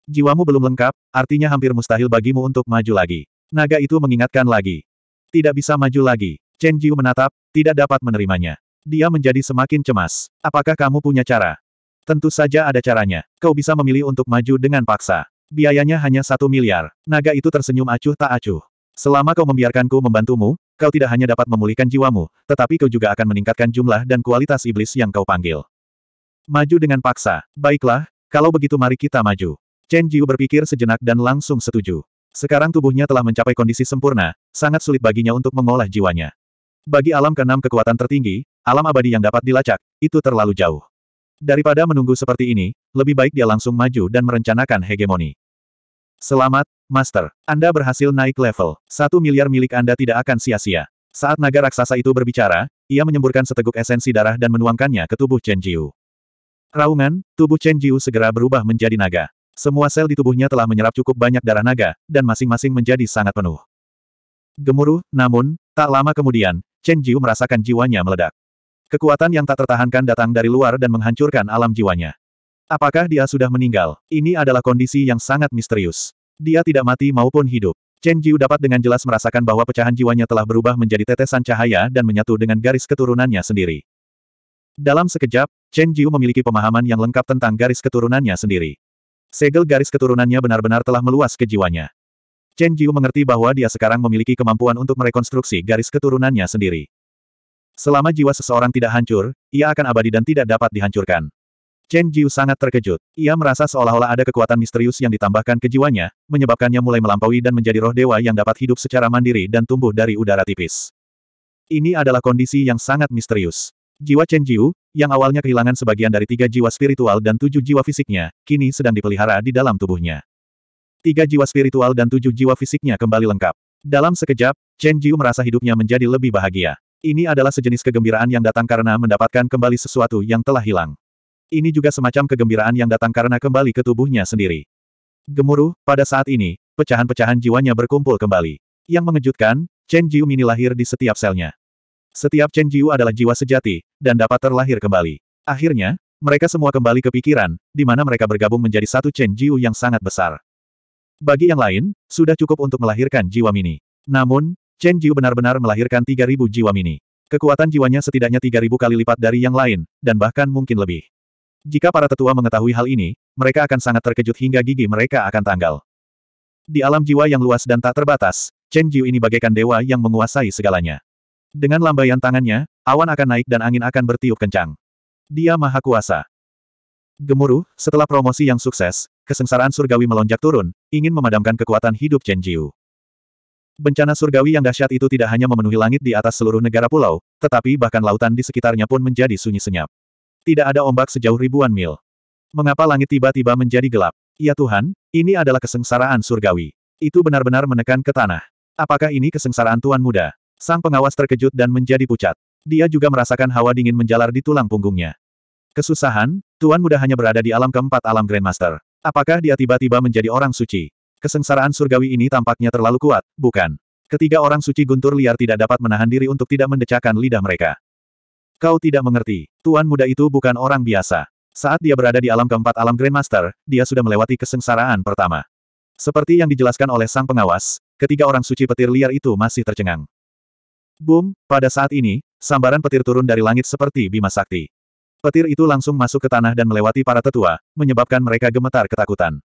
Jiwamu belum lengkap, artinya hampir mustahil bagimu untuk maju lagi. Naga itu mengingatkan lagi. Tidak bisa maju lagi. Chen Jiu menatap, tidak dapat menerimanya. Dia menjadi semakin cemas. Apakah kamu punya cara? Tentu saja ada caranya. Kau bisa memilih untuk maju dengan paksa. Biayanya hanya satu miliar. Naga itu tersenyum acuh tak acuh. Selama kau membiarkanku membantumu, kau tidak hanya dapat memulihkan jiwamu, tetapi kau juga akan meningkatkan jumlah dan kualitas iblis yang kau panggil. Maju dengan paksa. Baiklah, kalau begitu mari kita maju. Chen Jiu berpikir sejenak dan langsung setuju. Sekarang tubuhnya telah mencapai kondisi sempurna, sangat sulit baginya untuk mengolah jiwanya. Bagi alam keenam kekuatan tertinggi, alam abadi yang dapat dilacak, itu terlalu jauh. Daripada menunggu seperti ini, lebih baik dia langsung maju dan merencanakan hegemoni. Selamat, Master. Anda berhasil naik level. Satu miliar milik Anda tidak akan sia-sia. Saat naga raksasa itu berbicara, ia menyemburkan seteguk esensi darah dan menuangkannya ke tubuh Chen Jiu. Raungan, tubuh Chen Jiu segera berubah menjadi naga. Semua sel di tubuhnya telah menyerap cukup banyak darah naga, dan masing-masing menjadi sangat penuh. Gemuruh, namun, tak lama kemudian, Chen Jiu merasakan jiwanya meledak. Kekuatan yang tak tertahankan datang dari luar dan menghancurkan alam jiwanya. Apakah dia sudah meninggal? Ini adalah kondisi yang sangat misterius. Dia tidak mati maupun hidup. Chen Jiu dapat dengan jelas merasakan bahwa pecahan jiwanya telah berubah menjadi tetesan cahaya dan menyatu dengan garis keturunannya sendiri. Dalam sekejap, Chen Jiu memiliki pemahaman yang lengkap tentang garis keturunannya sendiri. Segel garis keturunannya benar-benar telah meluas ke jiwanya. Chen Jiu mengerti bahwa dia sekarang memiliki kemampuan untuk merekonstruksi garis keturunannya sendiri. Selama jiwa seseorang tidak hancur, ia akan abadi dan tidak dapat dihancurkan. Chen Jiu sangat terkejut. Ia merasa seolah-olah ada kekuatan misterius yang ditambahkan ke jiwanya, menyebabkannya mulai melampaui dan menjadi roh dewa yang dapat hidup secara mandiri dan tumbuh dari udara tipis. Ini adalah kondisi yang sangat misterius. Jiwa Chen Jiu, yang awalnya kehilangan sebagian dari tiga jiwa spiritual dan tujuh jiwa fisiknya, kini sedang dipelihara di dalam tubuhnya. Tiga jiwa spiritual dan tujuh jiwa fisiknya kembali lengkap. Dalam sekejap, Chen Jiu merasa hidupnya menjadi lebih bahagia. Ini adalah sejenis kegembiraan yang datang karena mendapatkan kembali sesuatu yang telah hilang. Ini juga semacam kegembiraan yang datang karena kembali ke tubuhnya sendiri. Gemuruh, pada saat ini, pecahan-pecahan jiwanya berkumpul kembali. Yang mengejutkan, Chen Jiu mini lahir di setiap selnya. Setiap Chen Jiu adalah jiwa sejati, dan dapat terlahir kembali. Akhirnya, mereka semua kembali ke pikiran, di mana mereka bergabung menjadi satu Chen Jiu yang sangat besar. Bagi yang lain, sudah cukup untuk melahirkan jiwa mini. Namun, Chen Jiu benar-benar melahirkan 3.000 jiwa mini. Kekuatan jiwanya setidaknya 3.000 kali lipat dari yang lain, dan bahkan mungkin lebih. Jika para tetua mengetahui hal ini, mereka akan sangat terkejut hingga gigi mereka akan tanggal. Di alam jiwa yang luas dan tak terbatas, Chen Jiu ini bagaikan dewa yang menguasai segalanya. Dengan lambaian tangannya, awan akan naik dan angin akan bertiup kencang. Dia maha kuasa. Gemuruh, setelah promosi yang sukses, kesengsaraan surgawi melonjak turun, ingin memadamkan kekuatan hidup Chen Jiu. Bencana surgawi yang dahsyat itu tidak hanya memenuhi langit di atas seluruh negara pulau, tetapi bahkan lautan di sekitarnya pun menjadi sunyi senyap. Tidak ada ombak sejauh ribuan mil. Mengapa langit tiba-tiba menjadi gelap? Ya Tuhan, ini adalah kesengsaraan surgawi. Itu benar-benar menekan ke tanah. Apakah ini kesengsaraan Tuan Muda? Sang pengawas terkejut dan menjadi pucat. Dia juga merasakan hawa dingin menjalar di tulang punggungnya. Kesusahan, Tuan Muda hanya berada di alam keempat alam Grandmaster. Apakah dia tiba-tiba menjadi orang suci? Kesengsaraan surgawi ini tampaknya terlalu kuat, bukan? Ketiga orang suci guntur liar tidak dapat menahan diri untuk tidak mendecakkan lidah mereka. Kau tidak mengerti, Tuan Muda itu bukan orang biasa. Saat dia berada di alam keempat alam Grandmaster, dia sudah melewati kesengsaraan pertama. Seperti yang dijelaskan oleh sang pengawas, ketiga orang suci petir liar itu masih tercengang. Boom, pada saat ini, sambaran petir turun dari langit seperti bima sakti. Petir itu langsung masuk ke tanah dan melewati para tetua, menyebabkan mereka gemetar ketakutan.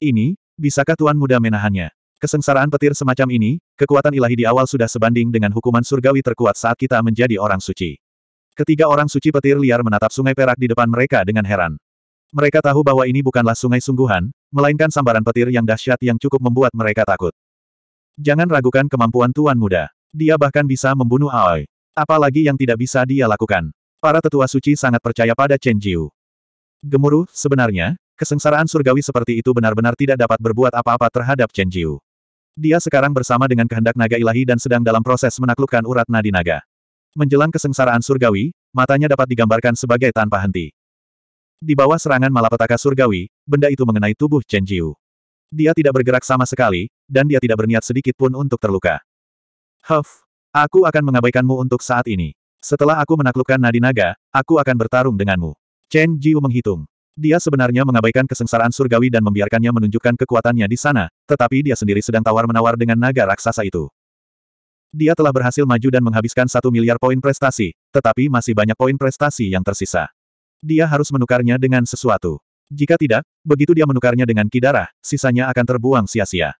Ini, bisakah Tuan Muda menahannya? Kesengsaraan petir semacam ini, kekuatan ilahi di awal sudah sebanding dengan hukuman surgawi terkuat saat kita menjadi orang suci. Ketiga orang suci petir liar menatap sungai perak di depan mereka dengan heran. Mereka tahu bahwa ini bukanlah sungai sungguhan, melainkan sambaran petir yang dahsyat yang cukup membuat mereka takut. Jangan ragukan kemampuan Tuan Muda. Dia bahkan bisa membunuh Aoi. Apalagi yang tidak bisa dia lakukan. Para tetua suci sangat percaya pada Chen Jiu. Gemuruh, sebenarnya, kesengsaraan surgawi seperti itu benar-benar tidak dapat berbuat apa-apa terhadap Chen Jiu. Dia sekarang bersama dengan kehendak naga ilahi dan sedang dalam proses menaklukkan urat nadi naga. Menjelang kesengsaraan surgawi, matanya dapat digambarkan sebagai tanpa henti. Di bawah serangan malapetaka surgawi, benda itu mengenai tubuh Chen Jiu. Dia tidak bergerak sama sekali, dan dia tidak berniat sedikit pun untuk terluka. Huff, aku akan mengabaikanmu untuk saat ini. Setelah aku menaklukkan nadi naga, aku akan bertarung denganmu. Chen Jiu menghitung. Dia sebenarnya mengabaikan kesengsaraan surgawi dan membiarkannya menunjukkan kekuatannya di sana, tetapi dia sendiri sedang tawar-menawar dengan naga raksasa itu. Dia telah berhasil maju dan menghabiskan satu miliar poin prestasi, tetapi masih banyak poin prestasi yang tersisa. Dia harus menukarnya dengan sesuatu. Jika tidak, begitu dia menukarnya dengan kidarah, sisanya akan terbuang sia-sia.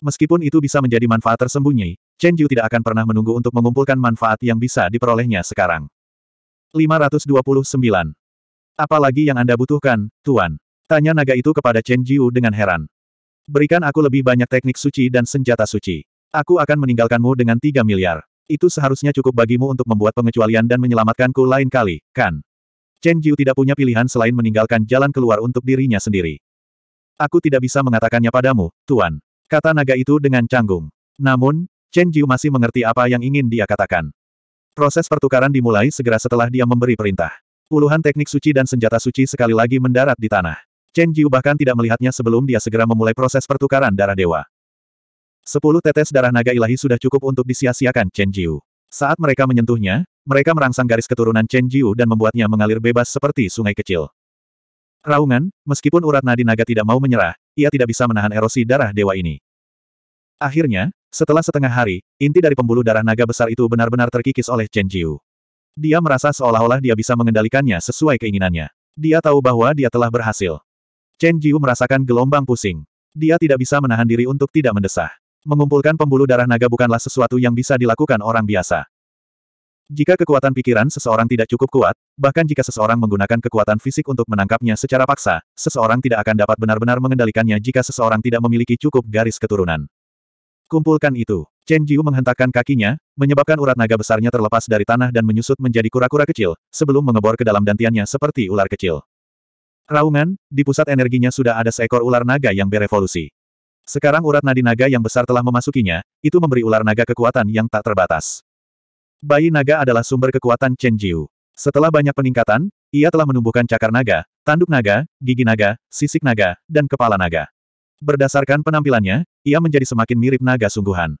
Meskipun itu bisa menjadi manfaat tersembunyi, Chen Jiu tidak akan pernah menunggu untuk mengumpulkan manfaat yang bisa diperolehnya sekarang. 529. Apalagi yang Anda butuhkan, Tuan? Tanya naga itu kepada Chen Jiu dengan heran. Berikan aku lebih banyak teknik suci dan senjata suci. Aku akan meninggalkanmu dengan 3 miliar. Itu seharusnya cukup bagimu untuk membuat pengecualian dan menyelamatkanku lain kali, kan? Chen Jiu tidak punya pilihan selain meninggalkan jalan keluar untuk dirinya sendiri. Aku tidak bisa mengatakannya padamu, Tuan. Kata naga itu dengan canggung. Namun, Chen Jiu masih mengerti apa yang ingin dia katakan. Proses pertukaran dimulai segera setelah dia memberi perintah. Puluhan teknik suci dan senjata suci sekali lagi mendarat di tanah. Chen Jiu bahkan tidak melihatnya sebelum dia segera memulai proses pertukaran darah dewa. Sepuluh tetes darah naga ilahi sudah cukup untuk disia-siakan Chen Jiu. Saat mereka menyentuhnya, mereka merangsang garis keturunan Chen Jiu dan membuatnya mengalir bebas seperti sungai kecil. Raungan, meskipun urat nadi naga tidak mau menyerah, ia tidak bisa menahan erosi darah dewa ini. Akhirnya, setelah setengah hari, inti dari pembuluh darah naga besar itu benar-benar terkikis oleh Chen Jiu. Dia merasa seolah-olah dia bisa mengendalikannya sesuai keinginannya. Dia tahu bahwa dia telah berhasil. Chen Jiu merasakan gelombang pusing. Dia tidak bisa menahan diri untuk tidak mendesah. Mengumpulkan pembuluh darah naga bukanlah sesuatu yang bisa dilakukan orang biasa. Jika kekuatan pikiran seseorang tidak cukup kuat, bahkan jika seseorang menggunakan kekuatan fisik untuk menangkapnya secara paksa, seseorang tidak akan dapat benar-benar mengendalikannya jika seseorang tidak memiliki cukup garis keturunan. Kumpulkan itu. Chen Jiu menghentakkan kakinya, menyebabkan urat naga besarnya terlepas dari tanah dan menyusut menjadi kura-kura kecil, sebelum mengebor ke dalam dantiannya seperti ular kecil. Raungan, di pusat energinya sudah ada seekor ular naga yang berevolusi. Sekarang urat nadi naga yang besar telah memasukinya, itu memberi ular naga kekuatan yang tak terbatas. Bayi naga adalah sumber kekuatan Chen Jiu. Setelah banyak peningkatan, ia telah menumbuhkan cakar naga, tanduk naga, gigi naga, sisik naga, dan kepala naga. Berdasarkan penampilannya, ia menjadi semakin mirip naga sungguhan.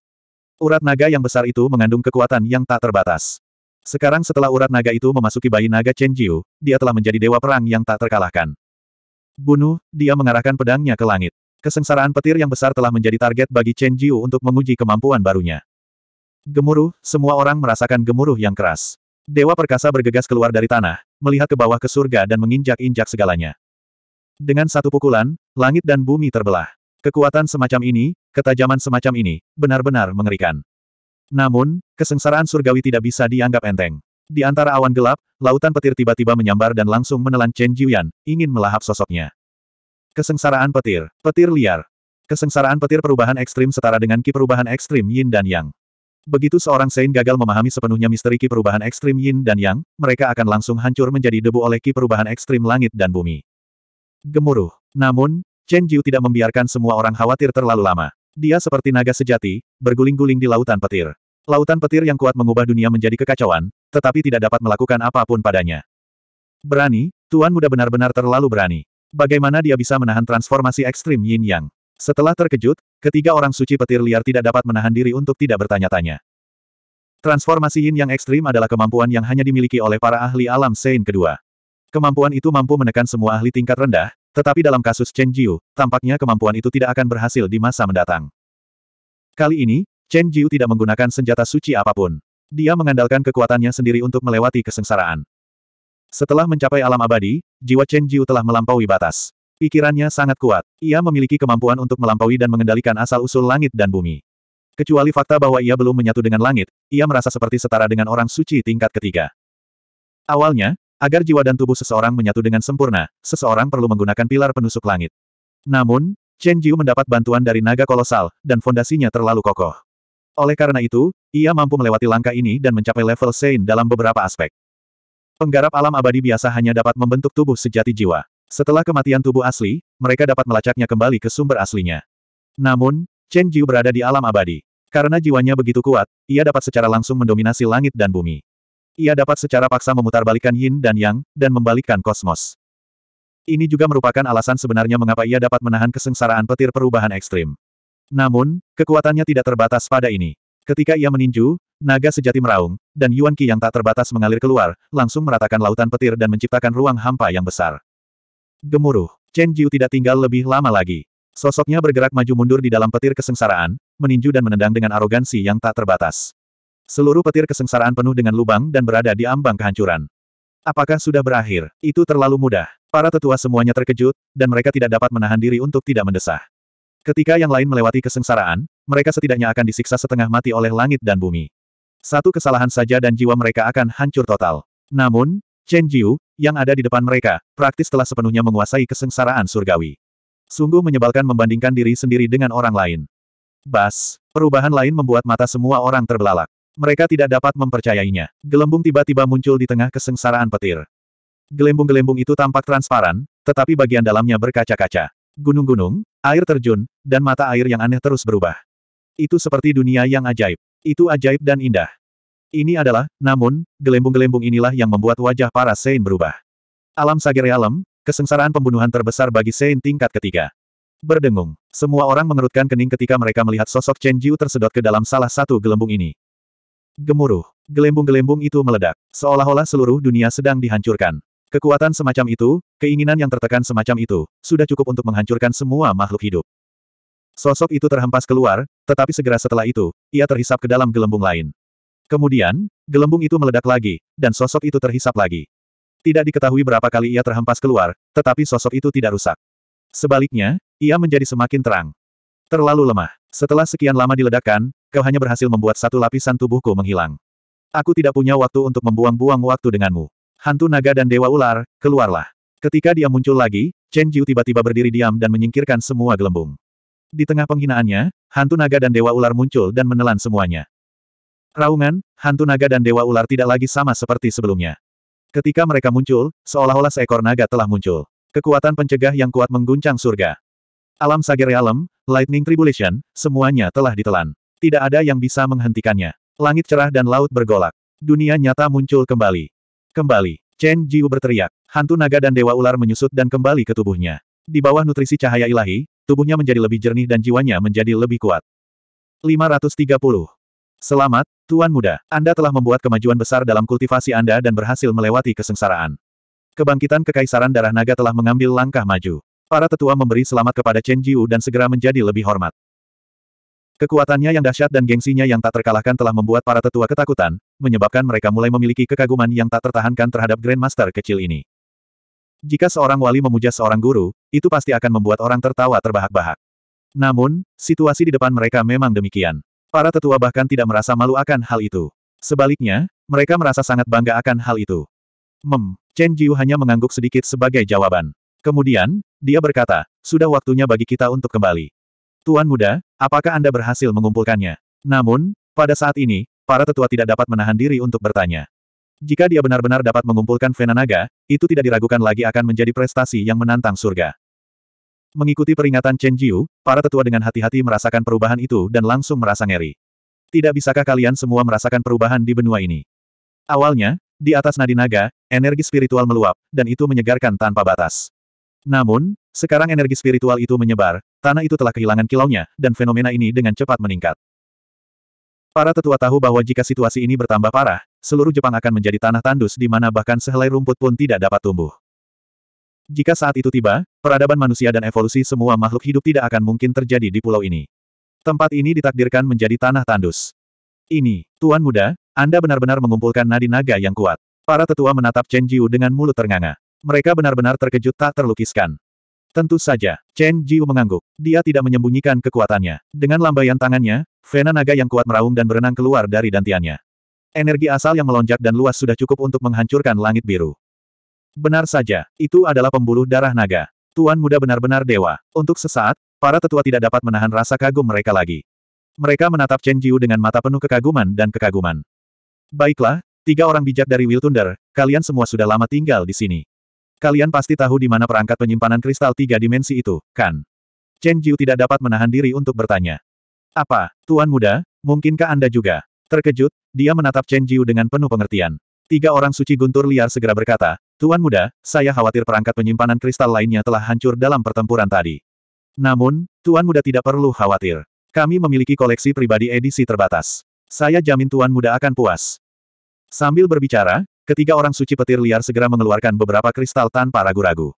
Urat naga yang besar itu mengandung kekuatan yang tak terbatas. Sekarang setelah urat naga itu memasuki bayi naga Chen Jiu, dia telah menjadi dewa perang yang tak terkalahkan. Bunuh, dia mengarahkan pedangnya ke langit. Kesengsaraan petir yang besar telah menjadi target bagi Chen Jiu untuk menguji kemampuan barunya. Gemuruh, semua orang merasakan gemuruh yang keras. Dewa perkasa bergegas keluar dari tanah, melihat ke bawah ke surga dan menginjak-injak segalanya. Dengan satu pukulan, langit dan bumi terbelah. Kekuatan semacam ini, ketajaman semacam ini, benar-benar mengerikan. Namun, kesengsaraan surgawi tidak bisa dianggap enteng. Di antara awan gelap, lautan petir tiba-tiba menyambar dan langsung menelan Chen Jiuyan, ingin melahap sosoknya. Kesengsaraan petir, petir liar. Kesengsaraan petir perubahan ekstrim setara dengan ki perubahan ekstrim yin dan yang. Begitu seorang Sein gagal memahami sepenuhnya misteri ki perubahan ekstrim yin dan yang, mereka akan langsung hancur menjadi debu oleh ki perubahan ekstrim langit dan bumi gemuruh. Namun, Chen Jiu tidak membiarkan semua orang khawatir terlalu lama. Dia seperti naga sejati, berguling-guling di lautan petir. Lautan petir yang kuat mengubah dunia menjadi kekacauan, tetapi tidak dapat melakukan apapun padanya. Berani, Tuan Muda benar-benar terlalu berani. Bagaimana dia bisa menahan transformasi ekstrim Yin Yang? Setelah terkejut, ketiga orang suci petir liar tidak dapat menahan diri untuk tidak bertanya-tanya. Transformasi Yin Yang ekstrim adalah kemampuan yang hanya dimiliki oleh para ahli alam Sein kedua. Kemampuan itu mampu menekan semua ahli tingkat rendah, tetapi dalam kasus Chen Jiu, tampaknya kemampuan itu tidak akan berhasil di masa mendatang. Kali ini, Chen Jiu tidak menggunakan senjata suci apapun. Dia mengandalkan kekuatannya sendiri untuk melewati kesengsaraan. Setelah mencapai alam abadi, jiwa Chen Jiu telah melampaui batas. Pikirannya sangat kuat. Ia memiliki kemampuan untuk melampaui dan mengendalikan asal-usul langit dan bumi. Kecuali fakta bahwa ia belum menyatu dengan langit, ia merasa seperti setara dengan orang suci tingkat ketiga. Awalnya, Agar jiwa dan tubuh seseorang menyatu dengan sempurna, seseorang perlu menggunakan pilar penusuk langit. Namun, Chen Jiu mendapat bantuan dari naga kolosal, dan fondasinya terlalu kokoh. Oleh karena itu, ia mampu melewati langkah ini dan mencapai level Sein dalam beberapa aspek. Penggarap alam abadi biasa hanya dapat membentuk tubuh sejati jiwa. Setelah kematian tubuh asli, mereka dapat melacaknya kembali ke sumber aslinya. Namun, Chen Jiu berada di alam abadi. Karena jiwanya begitu kuat, ia dapat secara langsung mendominasi langit dan bumi. Ia dapat secara paksa memutarbalikkan yin dan yang, dan membalikkan kosmos. Ini juga merupakan alasan sebenarnya mengapa ia dapat menahan kesengsaraan petir perubahan ekstrim. Namun, kekuatannya tidak terbatas pada ini. Ketika ia meninju, naga sejati meraung, dan Yuan Qi yang tak terbatas mengalir keluar, langsung meratakan lautan petir dan menciptakan ruang hampa yang besar. Gemuruh, Chen Jiu tidak tinggal lebih lama lagi. Sosoknya bergerak maju mundur di dalam petir kesengsaraan, meninju dan menendang dengan arogansi yang tak terbatas. Seluruh petir kesengsaraan penuh dengan lubang dan berada di ambang kehancuran. Apakah sudah berakhir? Itu terlalu mudah. Para tetua semuanya terkejut, dan mereka tidak dapat menahan diri untuk tidak mendesah. Ketika yang lain melewati kesengsaraan, mereka setidaknya akan disiksa setengah mati oleh langit dan bumi. Satu kesalahan saja dan jiwa mereka akan hancur total. Namun, Chen Jiu, yang ada di depan mereka, praktis telah sepenuhnya menguasai kesengsaraan surgawi. Sungguh menyebalkan membandingkan diri sendiri dengan orang lain. Bas, perubahan lain membuat mata semua orang terbelalak. Mereka tidak dapat mempercayainya. Gelembung tiba-tiba muncul di tengah kesengsaraan petir. Gelembung-gelembung itu tampak transparan, tetapi bagian dalamnya berkaca-kaca. Gunung-gunung, air terjun, dan mata air yang aneh terus berubah. Itu seperti dunia yang ajaib. Itu ajaib dan indah. Ini adalah, namun, gelembung-gelembung inilah yang membuat wajah para Sein berubah. Alam Sagere Alam, kesengsaraan pembunuhan terbesar bagi Sein tingkat ketiga. Berdengung, semua orang mengerutkan kening ketika mereka melihat sosok Chen Jiu tersedot ke dalam salah satu gelembung ini. Gemuruh. Gelembung-gelembung itu meledak, seolah-olah seluruh dunia sedang dihancurkan. Kekuatan semacam itu, keinginan yang tertekan semacam itu, sudah cukup untuk menghancurkan semua makhluk hidup. Sosok itu terhempas keluar, tetapi segera setelah itu, ia terhisap ke dalam gelembung lain. Kemudian, gelembung itu meledak lagi, dan sosok itu terhisap lagi. Tidak diketahui berapa kali ia terhempas keluar, tetapi sosok itu tidak rusak. Sebaliknya, ia menjadi semakin terang. Terlalu lemah. Setelah sekian lama diledakkan, kau hanya berhasil membuat satu lapisan tubuhku menghilang. Aku tidak punya waktu untuk membuang-buang waktu denganmu. Hantu naga dan dewa ular, keluarlah. Ketika dia muncul lagi, Chen Jiu tiba-tiba berdiri diam dan menyingkirkan semua gelembung. Di tengah penghinaannya, hantu naga dan dewa ular muncul dan menelan semuanya. Raungan, hantu naga dan dewa ular tidak lagi sama seperti sebelumnya. Ketika mereka muncul, seolah-olah seekor naga telah muncul. Kekuatan pencegah yang kuat mengguncang surga. Alam Sagerealem. Alam, Lightning Tribulation, semuanya telah ditelan. Tidak ada yang bisa menghentikannya. Langit cerah dan laut bergolak. Dunia nyata muncul kembali. Kembali. Chen Jiu berteriak. Hantu naga dan dewa ular menyusut dan kembali ke tubuhnya. Di bawah nutrisi cahaya ilahi, tubuhnya menjadi lebih jernih dan jiwanya menjadi lebih kuat. 530. Selamat, Tuan Muda. Anda telah membuat kemajuan besar dalam kultivasi Anda dan berhasil melewati kesengsaraan. Kebangkitan Kekaisaran Darah Naga telah mengambil langkah maju. Para tetua memberi selamat kepada Chen Jiu dan segera menjadi lebih hormat. Kekuatannya yang dahsyat dan gengsinya yang tak terkalahkan telah membuat para tetua ketakutan, menyebabkan mereka mulai memiliki kekaguman yang tak tertahankan terhadap Grandmaster kecil ini. Jika seorang wali memuja seorang guru, itu pasti akan membuat orang tertawa terbahak-bahak. Namun, situasi di depan mereka memang demikian. Para tetua bahkan tidak merasa malu akan hal itu. Sebaliknya, mereka merasa sangat bangga akan hal itu. Mem, Chen Jiu hanya mengangguk sedikit sebagai jawaban. Kemudian, dia berkata, sudah waktunya bagi kita untuk kembali. Tuan muda, apakah Anda berhasil mengumpulkannya? Namun, pada saat ini, para tetua tidak dapat menahan diri untuk bertanya. Jika dia benar-benar dapat mengumpulkan Vena Naga, itu tidak diragukan lagi akan menjadi prestasi yang menantang surga. Mengikuti peringatan Chen Jiu, para tetua dengan hati-hati merasakan perubahan itu dan langsung merasa ngeri. Tidak bisakah kalian semua merasakan perubahan di benua ini? Awalnya, di atas nadi naga, energi spiritual meluap, dan itu menyegarkan tanpa batas. Namun, sekarang energi spiritual itu menyebar, tanah itu telah kehilangan kilaunya, dan fenomena ini dengan cepat meningkat. Para tetua tahu bahwa jika situasi ini bertambah parah, seluruh Jepang akan menjadi tanah tandus di mana bahkan sehelai rumput pun tidak dapat tumbuh. Jika saat itu tiba, peradaban manusia dan evolusi semua makhluk hidup tidak akan mungkin terjadi di pulau ini. Tempat ini ditakdirkan menjadi tanah tandus. Ini, Tuan Muda, Anda benar-benar mengumpulkan nadi naga yang kuat. Para tetua menatap Chen Jiu dengan mulut ternganga. Mereka benar-benar terkejut tak terlukiskan. Tentu saja, Chen Jiu mengangguk. Dia tidak menyembunyikan kekuatannya. Dengan lambaian tangannya, vena naga yang kuat meraung dan berenang keluar dari dantiannya. Energi asal yang melonjak dan luas sudah cukup untuk menghancurkan langit biru. Benar saja, itu adalah pembuluh darah naga. Tuan muda benar-benar dewa. Untuk sesaat, para tetua tidak dapat menahan rasa kagum mereka lagi. Mereka menatap Chen Jiu dengan mata penuh kekaguman dan kekaguman. Baiklah, tiga orang bijak dari Will Thunder, kalian semua sudah lama tinggal di sini. Kalian pasti tahu di mana perangkat penyimpanan kristal tiga dimensi itu, kan? Chen Jiu tidak dapat menahan diri untuk bertanya. Apa, Tuan Muda, mungkinkah Anda juga? Terkejut, dia menatap Chen Jiu dengan penuh pengertian. Tiga orang suci guntur liar segera berkata, Tuan Muda, saya khawatir perangkat penyimpanan kristal lainnya telah hancur dalam pertempuran tadi. Namun, Tuan Muda tidak perlu khawatir. Kami memiliki koleksi pribadi edisi terbatas. Saya jamin Tuan Muda akan puas. Sambil berbicara, Ketiga orang suci petir liar segera mengeluarkan beberapa kristal tanpa ragu-ragu.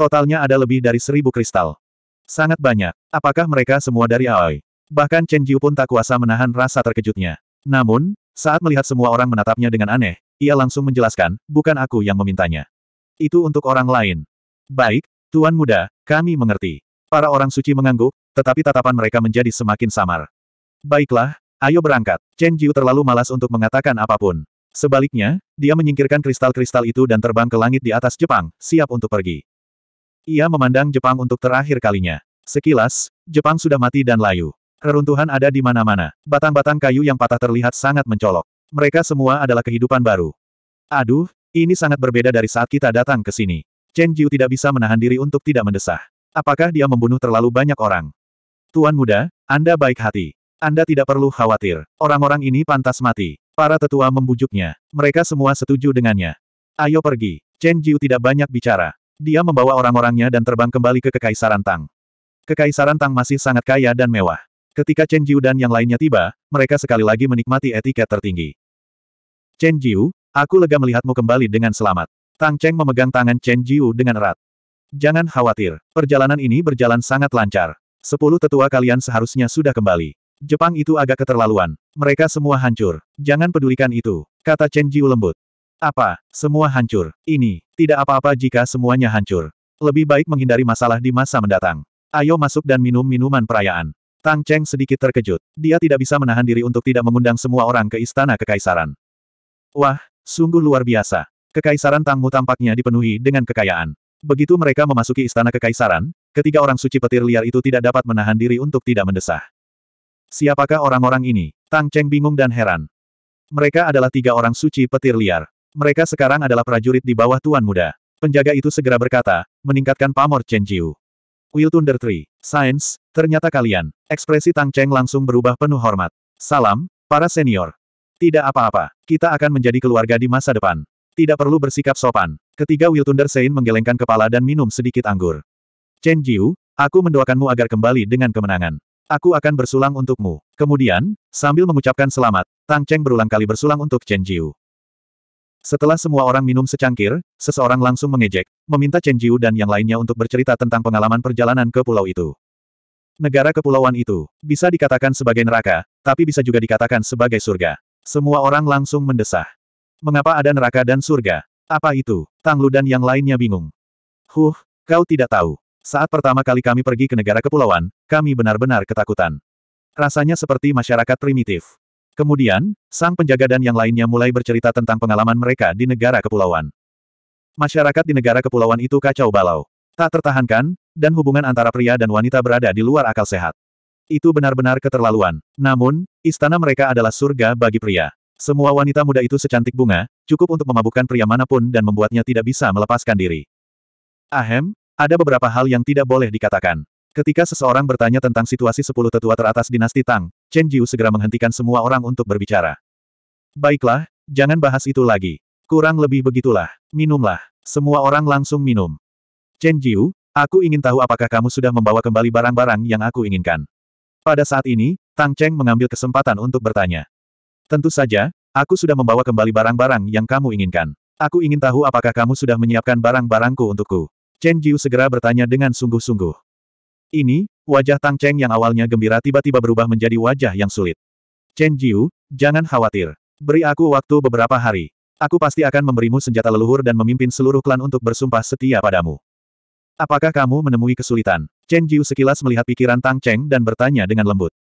Totalnya ada lebih dari seribu kristal. Sangat banyak. Apakah mereka semua dari Aoi? Bahkan Chen Jiu pun tak kuasa menahan rasa terkejutnya. Namun, saat melihat semua orang menatapnya dengan aneh, ia langsung menjelaskan, bukan aku yang memintanya. Itu untuk orang lain. Baik, Tuan Muda, kami mengerti. Para orang suci mengangguk, tetapi tatapan mereka menjadi semakin samar. Baiklah, ayo berangkat. Chen Jiu terlalu malas untuk mengatakan apapun. Sebaliknya, dia menyingkirkan kristal-kristal itu dan terbang ke langit di atas Jepang, siap untuk pergi. Ia memandang Jepang untuk terakhir kalinya. Sekilas, Jepang sudah mati dan layu. Reruntuhan ada di mana-mana. Batang-batang kayu yang patah terlihat sangat mencolok. Mereka semua adalah kehidupan baru. Aduh, ini sangat berbeda dari saat kita datang ke sini. Chen Jiu tidak bisa menahan diri untuk tidak mendesah. Apakah dia membunuh terlalu banyak orang? Tuan muda, Anda baik hati. Anda tidak perlu khawatir. Orang-orang ini pantas mati. Para tetua membujuknya. Mereka semua setuju dengannya. Ayo pergi. Chen Jiu tidak banyak bicara. Dia membawa orang-orangnya dan terbang kembali ke Kekaisaran Tang. Kekaisaran Tang masih sangat kaya dan mewah. Ketika Chen Jiu dan yang lainnya tiba, mereka sekali lagi menikmati etiket tertinggi. Chen Jiu, aku lega melihatmu kembali dengan selamat. Tang Cheng memegang tangan Chen Jiu dengan erat. Jangan khawatir, perjalanan ini berjalan sangat lancar. Sepuluh tetua kalian seharusnya sudah kembali. Jepang itu agak keterlaluan. Mereka semua hancur. Jangan pedulikan itu, kata Chen Jiu lembut. Apa? Semua hancur. Ini, tidak apa-apa jika semuanya hancur. Lebih baik menghindari masalah di masa mendatang. Ayo masuk dan minum minuman perayaan. Tang Cheng sedikit terkejut. Dia tidak bisa menahan diri untuk tidak mengundang semua orang ke istana kekaisaran. Wah, sungguh luar biasa. Kekaisaran Tangmu tampaknya dipenuhi dengan kekayaan. Begitu mereka memasuki istana kekaisaran, ketiga orang suci petir liar itu tidak dapat menahan diri untuk tidak mendesah. Siapakah orang-orang ini? Tang Cheng bingung dan heran. Mereka adalah tiga orang suci petir liar. Mereka sekarang adalah prajurit di bawah Tuan Muda. Penjaga itu segera berkata, meningkatkan pamor Chen Jiu. Will Thunder Tree, Science. ternyata kalian. Ekspresi Tang Cheng langsung berubah penuh hormat. Salam, para senior. Tidak apa-apa, kita akan menjadi keluarga di masa depan. Tidak perlu bersikap sopan. Ketiga Will Thunder Sein menggelengkan kepala dan minum sedikit anggur. Chen Jiu, aku mendoakanmu agar kembali dengan kemenangan. Aku akan bersulang untukmu. Kemudian, sambil mengucapkan selamat, Tang Cheng berulang kali bersulang untuk Chen Jiu. Setelah semua orang minum secangkir, seseorang langsung mengejek, meminta Chen Jiu dan yang lainnya untuk bercerita tentang pengalaman perjalanan ke pulau itu. Negara kepulauan itu, bisa dikatakan sebagai neraka, tapi bisa juga dikatakan sebagai surga. Semua orang langsung mendesah. Mengapa ada neraka dan surga? Apa itu? Tang Lu dan yang lainnya bingung. Huh, kau tidak tahu. Saat pertama kali kami pergi ke negara kepulauan, kami benar-benar ketakutan. Rasanya seperti masyarakat primitif. Kemudian, sang penjaga dan yang lainnya mulai bercerita tentang pengalaman mereka di negara kepulauan. Masyarakat di negara kepulauan itu kacau balau. Tak tertahankan, dan hubungan antara pria dan wanita berada di luar akal sehat. Itu benar-benar keterlaluan. Namun, istana mereka adalah surga bagi pria. Semua wanita muda itu secantik bunga, cukup untuk memabukkan pria manapun dan membuatnya tidak bisa melepaskan diri. Ahem, ada beberapa hal yang tidak boleh dikatakan. Ketika seseorang bertanya tentang situasi sepuluh tetua teratas dinasti Tang, Chen Jiu segera menghentikan semua orang untuk berbicara. Baiklah, jangan bahas itu lagi. Kurang lebih begitulah. Minumlah. Semua orang langsung minum. Chen Jiu, aku ingin tahu apakah kamu sudah membawa kembali barang-barang yang aku inginkan. Pada saat ini, Tang Cheng mengambil kesempatan untuk bertanya. Tentu saja, aku sudah membawa kembali barang-barang yang kamu inginkan. Aku ingin tahu apakah kamu sudah menyiapkan barang-barangku untukku. Chen Jiu segera bertanya dengan sungguh-sungguh. Ini, wajah Tang Cheng yang awalnya gembira tiba-tiba berubah menjadi wajah yang sulit. Chen Jiu, jangan khawatir. Beri aku waktu beberapa hari. Aku pasti akan memberimu senjata leluhur dan memimpin seluruh klan untuk bersumpah setia padamu. Apakah kamu menemui kesulitan? Chen Jiu sekilas melihat pikiran Tang Cheng dan bertanya dengan lembut.